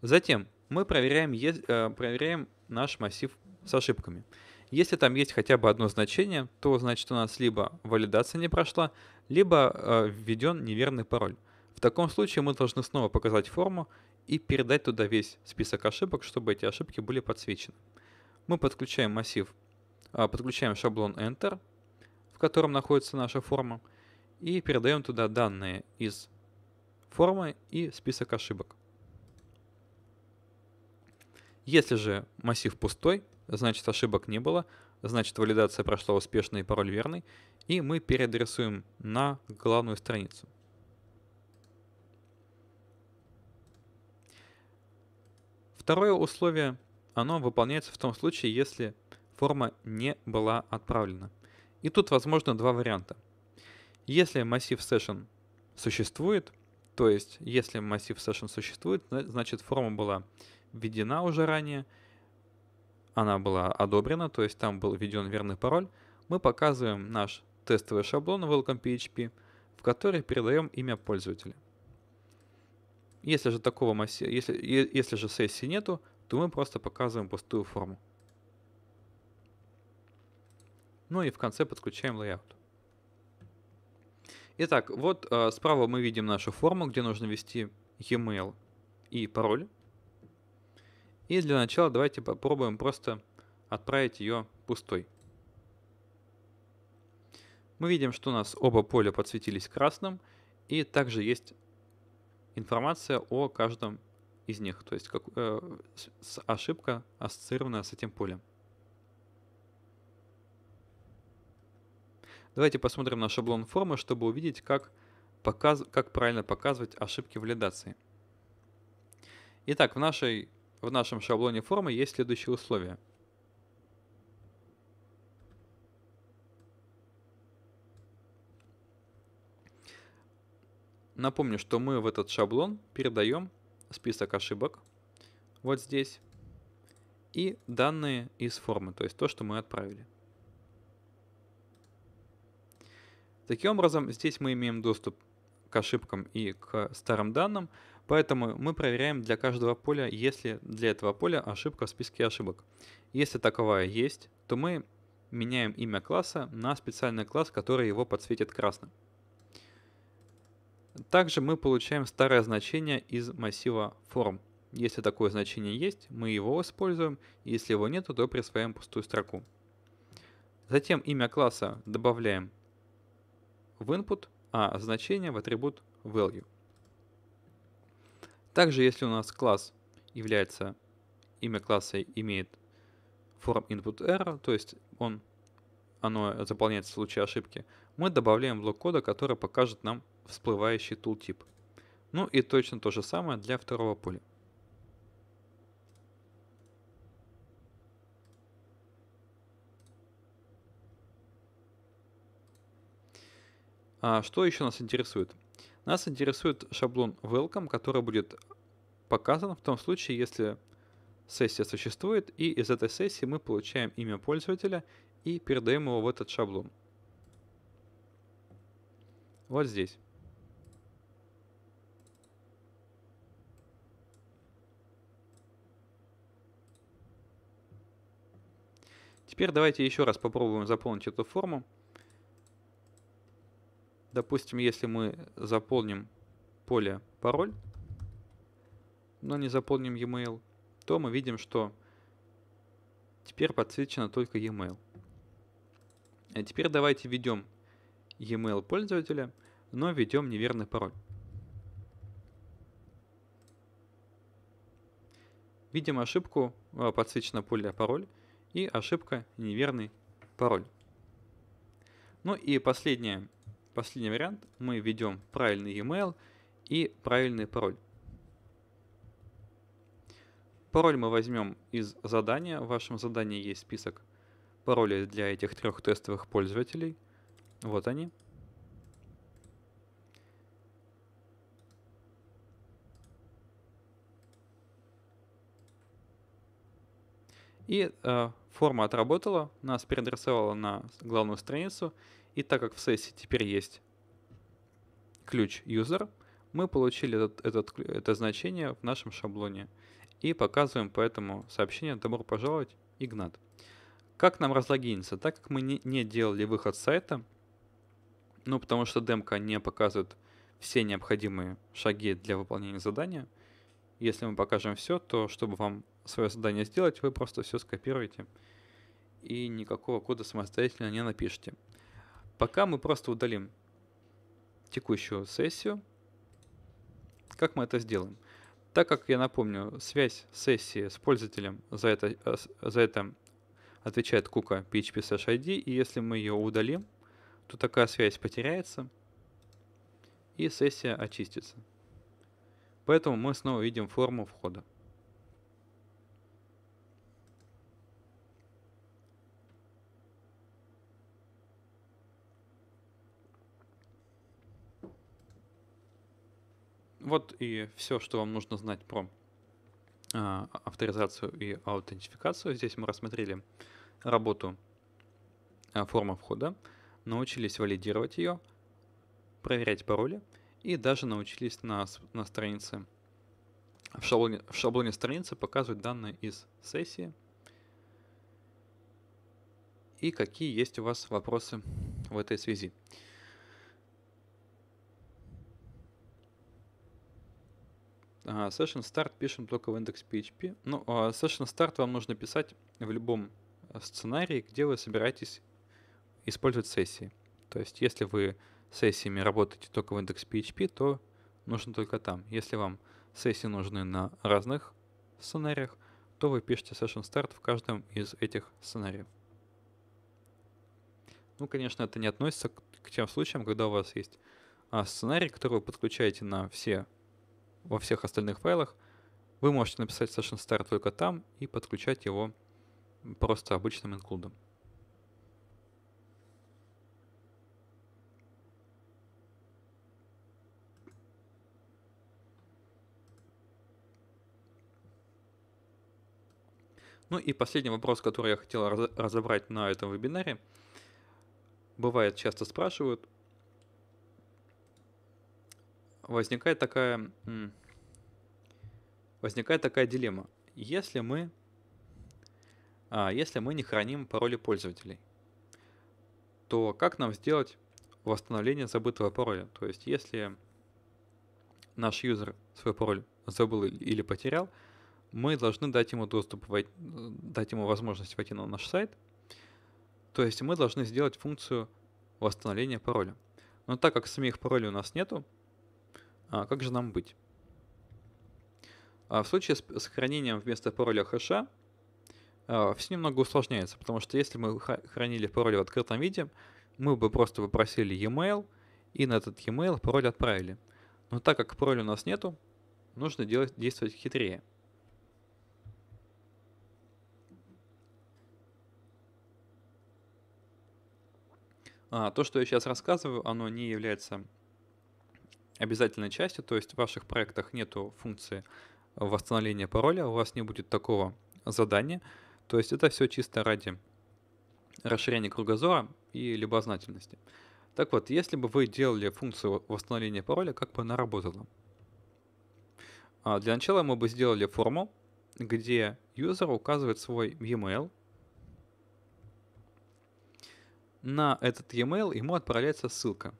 Затем мы проверяем, э, проверяем наш массив с ошибками. Если там есть хотя бы одно значение, то значит у нас либо валидация не прошла, либо э, введен неверный пароль. В таком случае мы должны снова показать форму и передать туда весь список ошибок, чтобы эти ошибки были подсвечены. Мы подключаем массив, а, подключаем шаблон Enter, в котором находится наша форма, и передаем туда данные из формы и список ошибок. Если же массив пустой, значит ошибок не было, значит валидация прошла успешно и пароль верный, и мы переадресуем на главную страницу. Второе условие, оно выполняется в том случае, если форма не была отправлена. И тут возможно два варианта. Если массив session существует, то есть если массив session существует, значит форма была введена уже ранее, она была одобрена, то есть там был введен верный пароль, мы показываем наш тестовый шаблон welcome.php, в который передаем имя пользователя. Если же такого массива, если, если же сессии нету, то мы просто показываем пустую форму. Ну и в конце подключаем layout. Итак, вот э, справа мы видим нашу форму, где нужно ввести e-mail и пароль. И для начала давайте попробуем просто отправить ее пустой. Мы видим, что у нас оба поля подсветились красным, и также есть информация о каждом из них, то есть как, э, с, ошибка ассоциированная с этим полем. Давайте посмотрим на шаблон формы, чтобы увидеть, как, показ, как правильно показывать ошибки валидации. Итак, в, нашей, в нашем шаблоне формы есть следующие условия – Напомню, что мы в этот шаблон передаем список ошибок вот здесь и данные из формы, то есть то, что мы отправили. Таким образом, здесь мы имеем доступ к ошибкам и к старым данным, поэтому мы проверяем для каждого поля, если для этого поля ошибка в списке ошибок. Если таковая есть, то мы меняем имя класса на специальный класс, который его подсветит красным. Также мы получаем старое значение из массива form. Если такое значение есть, мы его используем, если его нет, то присваиваем пустую строку. Затем имя класса добавляем в input, а значение в атрибут value. Также, если у нас класс является, имя класса имеет form input error, то есть он, оно заполняется в случае ошибки, мы добавляем блок кода, который покажет нам всплывающий тултип. Ну и точно то же самое для второго поля. А что еще нас интересует? Нас интересует шаблон welcome, который будет показан в том случае, если сессия существует, и из этой сессии мы получаем имя пользователя и передаем его в этот шаблон. Вот здесь. Теперь давайте еще раз попробуем заполнить эту форму. Допустим, если мы заполним поле пароль, но не заполним e-mail, то мы видим, что теперь подсвечено только e-mail. А теперь давайте введем e-mail пользователя, но введем неверный пароль. Видим ошибку, а, подсвечено поле пароль, и ошибка неверный пароль. Ну и последнее, последний вариант. Мы введем правильный email и правильный пароль. Пароль мы возьмем из задания. В вашем задании есть список паролей для этих трех тестовых пользователей. Вот они. И э, форма отработала, нас переадресовала на главную страницу. И так как в сессии теперь есть ключ user, мы получили этот, этот, это значение в нашем шаблоне. И показываем поэтому сообщение «Добро пожаловать, Игнат». Как нам разлогиниться? Так как мы не, не делали выход с сайта, ну, потому что демка не показывает все необходимые шаги для выполнения задания, если мы покажем все, то чтобы вам свое задание сделать, вы просто все скопируете и никакого кода самостоятельно не напишите. Пока мы просто удалим текущую сессию. Как мы это сделаем? Так как, я напомню, связь сессии с пользователем за это, э, за это отвечает кука PHP Sesh ID, и если мы ее удалим, то такая связь потеряется, и сессия очистится. Поэтому мы снова видим форму входа. Вот и все, что вам нужно знать про а, авторизацию и аутентификацию. Здесь мы рассмотрели работу а, формы входа, научились валидировать ее, проверять пароли и даже научились на, на странице в шаблоне, в шаблоне страницы показывать данные из сессии и какие есть у вас вопросы в этой связи. Ага, session start пишем только в индекс PHP. Ну, а, session start вам нужно писать в любом э, сценарии, где вы собираетесь использовать сессии. То есть, если вы сессиями работаете только в индекс PHP, то нужно только там. Если вам сессии нужны на разных сценариях, то вы пишете session start в каждом из этих сценариев. Ну, конечно, это не относится к тем случаям, когда у вас есть а, сценарий, который вы подключаете на все во всех остальных файлах. Вы можете написать session start только там и подключать его просто обычным инклюдом. Ну и последний вопрос, который я хотел разобрать на этом вебинаре. Бывает, часто спрашивают. Возникает такая возникает такая дилемма. Если мы, а, если мы не храним пароли пользователей, то как нам сделать восстановление забытого пароля? То есть если наш юзер свой пароль забыл или потерял, мы должны дать ему доступ, дать ему возможность войти на наш сайт. То есть мы должны сделать функцию восстановления пароля. Но так как самих паролей у нас нету, а как же нам быть? А в случае с хранением вместо пароля хэша, а, все немного усложняется, потому что если мы хранили пароль в открытом виде, мы бы просто попросили e-mail, и на этот e-mail пароль отправили. Но так как пароля у нас нету, нужно делать, действовать хитрее. А, то, что я сейчас рассказываю, оно не является обязательной частью, то есть в ваших проектах нету функции восстановления пароля, у вас не будет такого задания. То есть это все чисто ради расширения кругозора и любознательности. Так вот, если бы вы делали функцию восстановления пароля, как бы она работала? А, для начала мы бы сделали форму, где юзер указывает свой e-mail. На этот e-mail ему отправляется ссылка.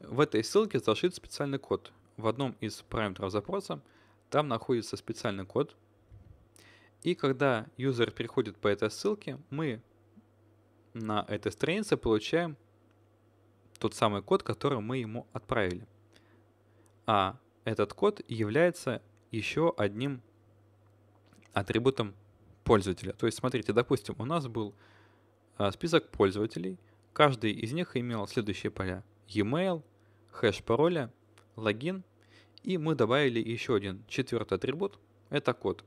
В этой ссылке зашит специальный код. В одном из параметров запроса – там находится специальный код. И когда юзер переходит по этой ссылке, мы на этой странице получаем тот самый код, который мы ему отправили. А этот код является еще одним атрибутом пользователя. То есть, смотрите, допустим, у нас был а, список пользователей. Каждый из них имел следующие поля. E-mail, хэш пароля, логин и мы добавили еще один четвертый атрибут, это код.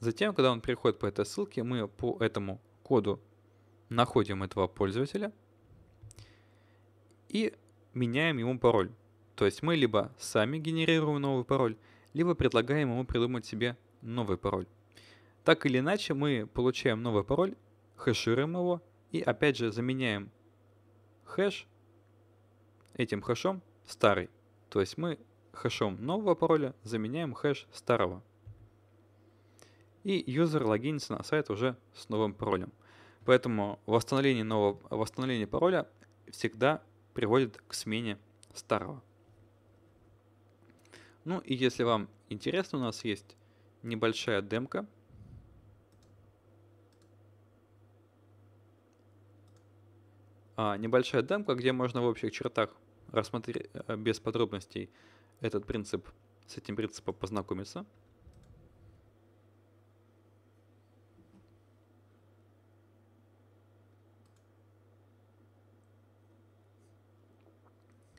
Затем, когда он переходит по этой ссылке, мы по этому коду находим этого пользователя и меняем ему пароль. То есть мы либо сами генерируем новый пароль, либо предлагаем ему придумать себе новый пароль. Так или иначе, мы получаем новый пароль, хэшируем его и опять же заменяем хэш этим хэшом старый. То есть мы хэшом нового пароля заменяем хэш старого. И юзер логинится на сайт уже с новым паролем. Поэтому восстановление, нового, восстановление пароля всегда приводит к смене старого. Ну и если вам интересно, у нас есть небольшая демка. А, небольшая демка, где можно в общих чертах рассмотреть э, без подробностей этот принцип, с этим принципом познакомиться.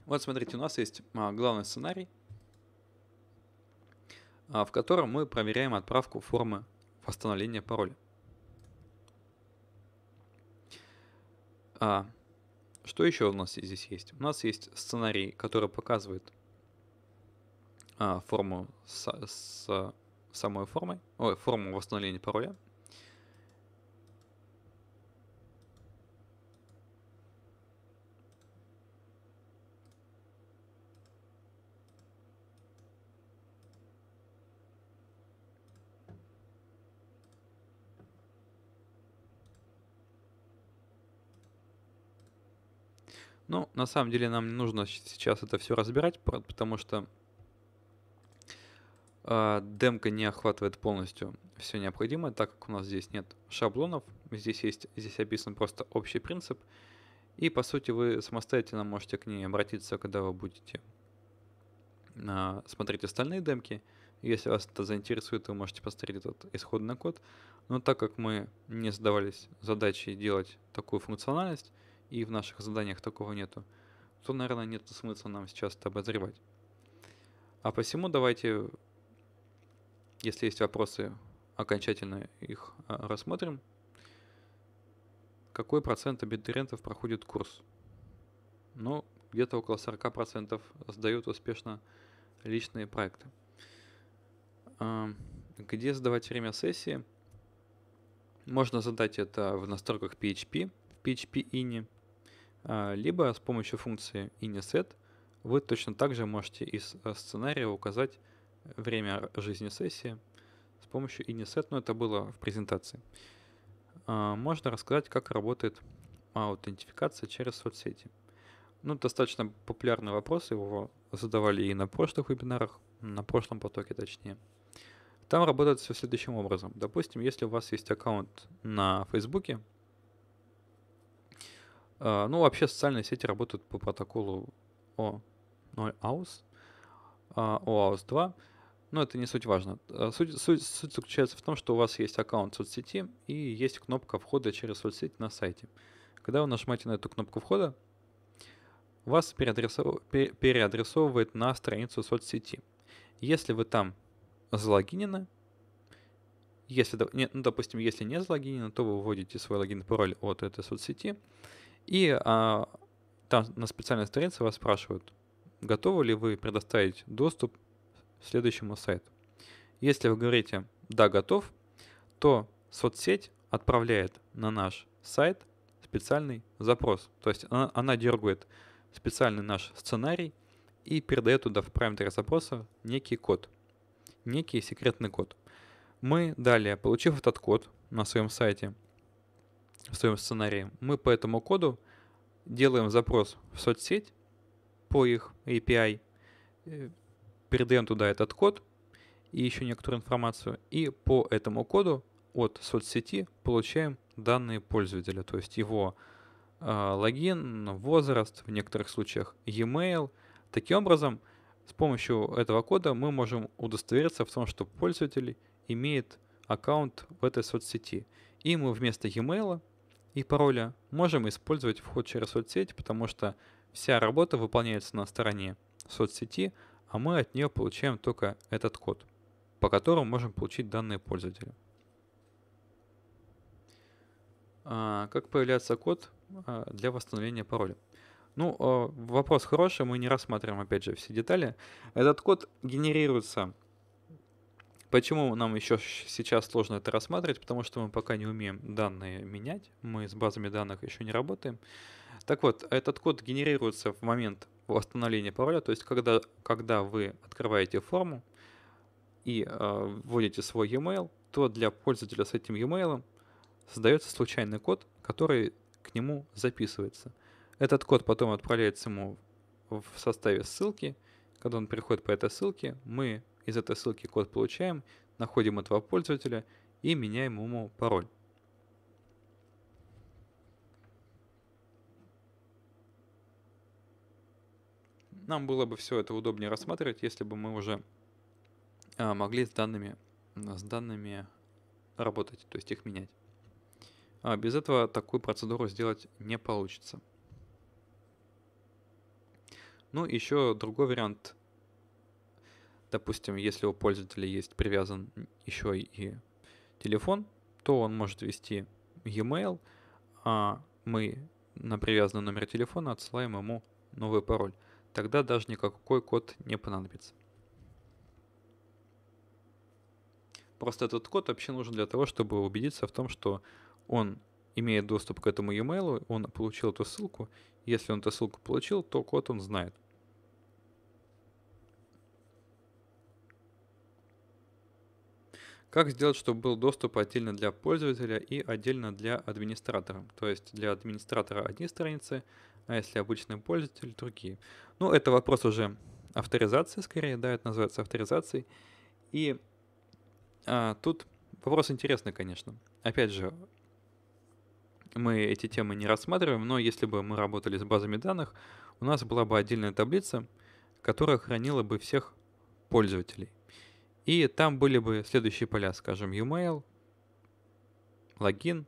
Вот смотрите, у нас есть а, главный сценарий, а, в котором мы проверяем отправку формы восстановления пароля. А, что еще у нас здесь есть? У нас есть сценарий, который показывает а, форму с, с самой формой, ой, форму восстановления пароля. Ну, на самом деле нам не нужно сейчас это все разбирать, потому что а, демка не охватывает полностью все необходимое, так как у нас здесь нет шаблонов, здесь есть, здесь описан просто общий принцип, и по сути вы самостоятельно можете к ней обратиться, когда вы будете а, смотреть остальные демки. Если вас это заинтересует, вы можете посмотреть этот исходный код. Но так как мы не задавались задачей делать такую функциональность, и в наших заданиях такого нету, то, наверное, нет смысла нам сейчас это обозревать. А посему давайте если есть вопросы, окончательно их а, рассмотрим. Какой процент абитуриентов проходит курс? Ну, где-то около 40% сдают успешно личные проекты. А, где задавать время сессии? Можно задать это в настройках PHP, в PHP INI, а, либо с помощью функции INISET вы точно так же можете из э, сценария указать время жизни сессии с помощью InniSet, но это было в презентации. А, можно рассказать, как работает аутентификация через соцсети. Ну, достаточно популярный вопрос, его задавали и на прошлых вебинарах, на прошлом потоке точнее. Там работает все следующим образом. Допустим, если у вас есть аккаунт на Фейсбуке, а, ну, вообще социальные сети работают по протоколу O0AUS, OAuth 2, но это не суть важно. Э, суть, суть, суть заключается в том, что у вас есть аккаунт в соцсети и есть кнопка входа через соцсеть на сайте. Когда вы нажимаете на эту кнопку входа, вас переадресовывает на страницу соцсети. Если вы там залогинены, если, ну, допустим, если не залогинены, то вы вводите свой логин и пароль от этой соцсети, и а, там на специальной странице вас спрашивают, готовы ли вы предоставить доступ следующему сайту. Если вы говорите «да, готов», то соцсеть отправляет на наш сайт специальный запрос. То есть она, она дергает специальный наш сценарий и передает туда в параметры запроса некий код, некий секретный код. Мы далее, получив этот код на своем сайте, в своем сценарии, мы по этому коду делаем запрос в соцсеть по их API, э, передаем туда этот код и еще некоторую информацию, и по этому коду от соцсети получаем данные пользователя, то есть его э, логин, возраст, в некоторых случаях e-mail. Таким образом, с помощью этого кода мы можем удостовериться в том, что пользователь имеет аккаунт в этой соцсети. И мы вместо e-mail и пароля можем использовать вход через соцсеть, потому что вся работа выполняется на стороне соцсети, а мы от нее получаем только этот код, по которому можем получить данные пользователя. А, как появляется код а, для восстановления пароля? Ну, а, вопрос хороший, мы не рассматриваем, опять же, все детали. Этот код генерируется. Почему нам еще сейчас сложно это рассматривать? Потому что мы пока не умеем данные менять, мы с базами данных еще не работаем. Так вот, этот код генерируется в момент восстановления пароля, то есть когда, когда вы открываете форму и э, вводите свой e-mail, то для пользователя с этим e-mail создается случайный код, который к нему записывается. Этот код потом отправляется ему в составе ссылки. Когда он приходит по этой ссылке, мы из этой ссылки код получаем, находим этого пользователя и меняем ему пароль. Нам было бы все это удобнее рассматривать, если бы мы уже а, могли с данными, а, с данными работать, то есть их менять. А без этого такую процедуру сделать не получится. Ну, еще другой вариант. Допустим, если у пользователя есть привязан еще и телефон, то он может ввести e-mail, а мы на привязанный номер телефона отсылаем ему новый пароль. Тогда даже никакой код не понадобится. Просто этот код вообще нужен для того, чтобы убедиться в том, что он имеет доступ к этому e-mail, он получил эту ссылку. Если он эту ссылку получил, то код он знает. Как сделать, чтобы был доступ отдельно для пользователя и отдельно для администратора? То есть для администратора одни страницы, а если обычный пользователь, другие. Ну, это вопрос уже авторизации скорее, да, это называется авторизацией. И а, тут вопрос интересный, конечно. Опять же, мы эти темы не рассматриваем, но если бы мы работали с базами данных, у нас была бы отдельная таблица, которая хранила бы всех пользователей. И там были бы следующие поля, скажем, email, логин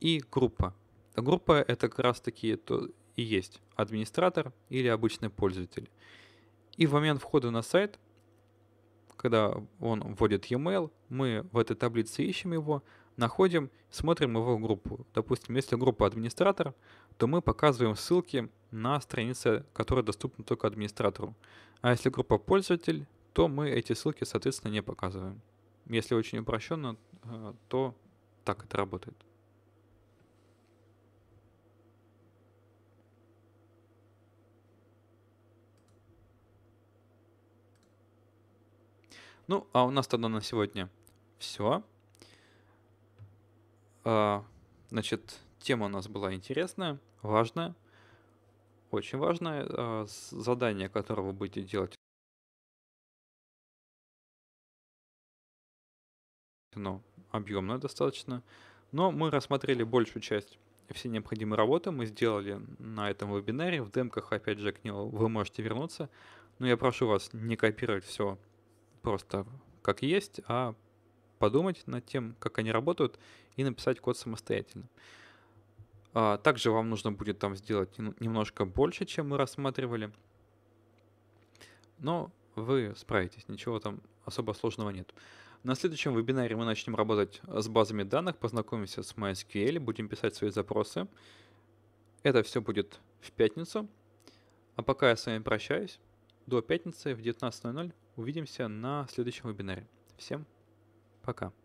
и группа. группа это как раз таки то и есть администратор или обычный пользователь. И в момент входа на сайт, когда он вводит e-mail, мы в этой таблице ищем его, находим, смотрим его группу. Допустим, если группа администратор, то мы показываем ссылки на страницы, которые доступны только администратору. А если группа пользователь, то мы эти ссылки, соответственно, не показываем. Если очень упрощенно, э, то так это работает. Ну, а у нас тогда на сегодня все. А, значит, тема у нас была интересная, важная, очень важная. А, задание, которое вы будете делать но объемно достаточно. Но мы рассмотрели большую часть все необходимые работы мы сделали на этом вебинаре. В демках, опять же, к нему вы можете вернуться. Но я прошу вас не копировать все просто как есть, а подумать над тем, как они работают, и написать код самостоятельно. А, также вам нужно будет там сделать немножко больше, чем мы рассматривали. Но вы справитесь, ничего там особо сложного нет. На следующем вебинаре мы начнем работать с базами данных, познакомимся с MySQL, будем писать свои запросы. Это все будет в пятницу. А пока я с вами прощаюсь. До пятницы в 19.00 увидимся на следующем вебинаре. Всем пока.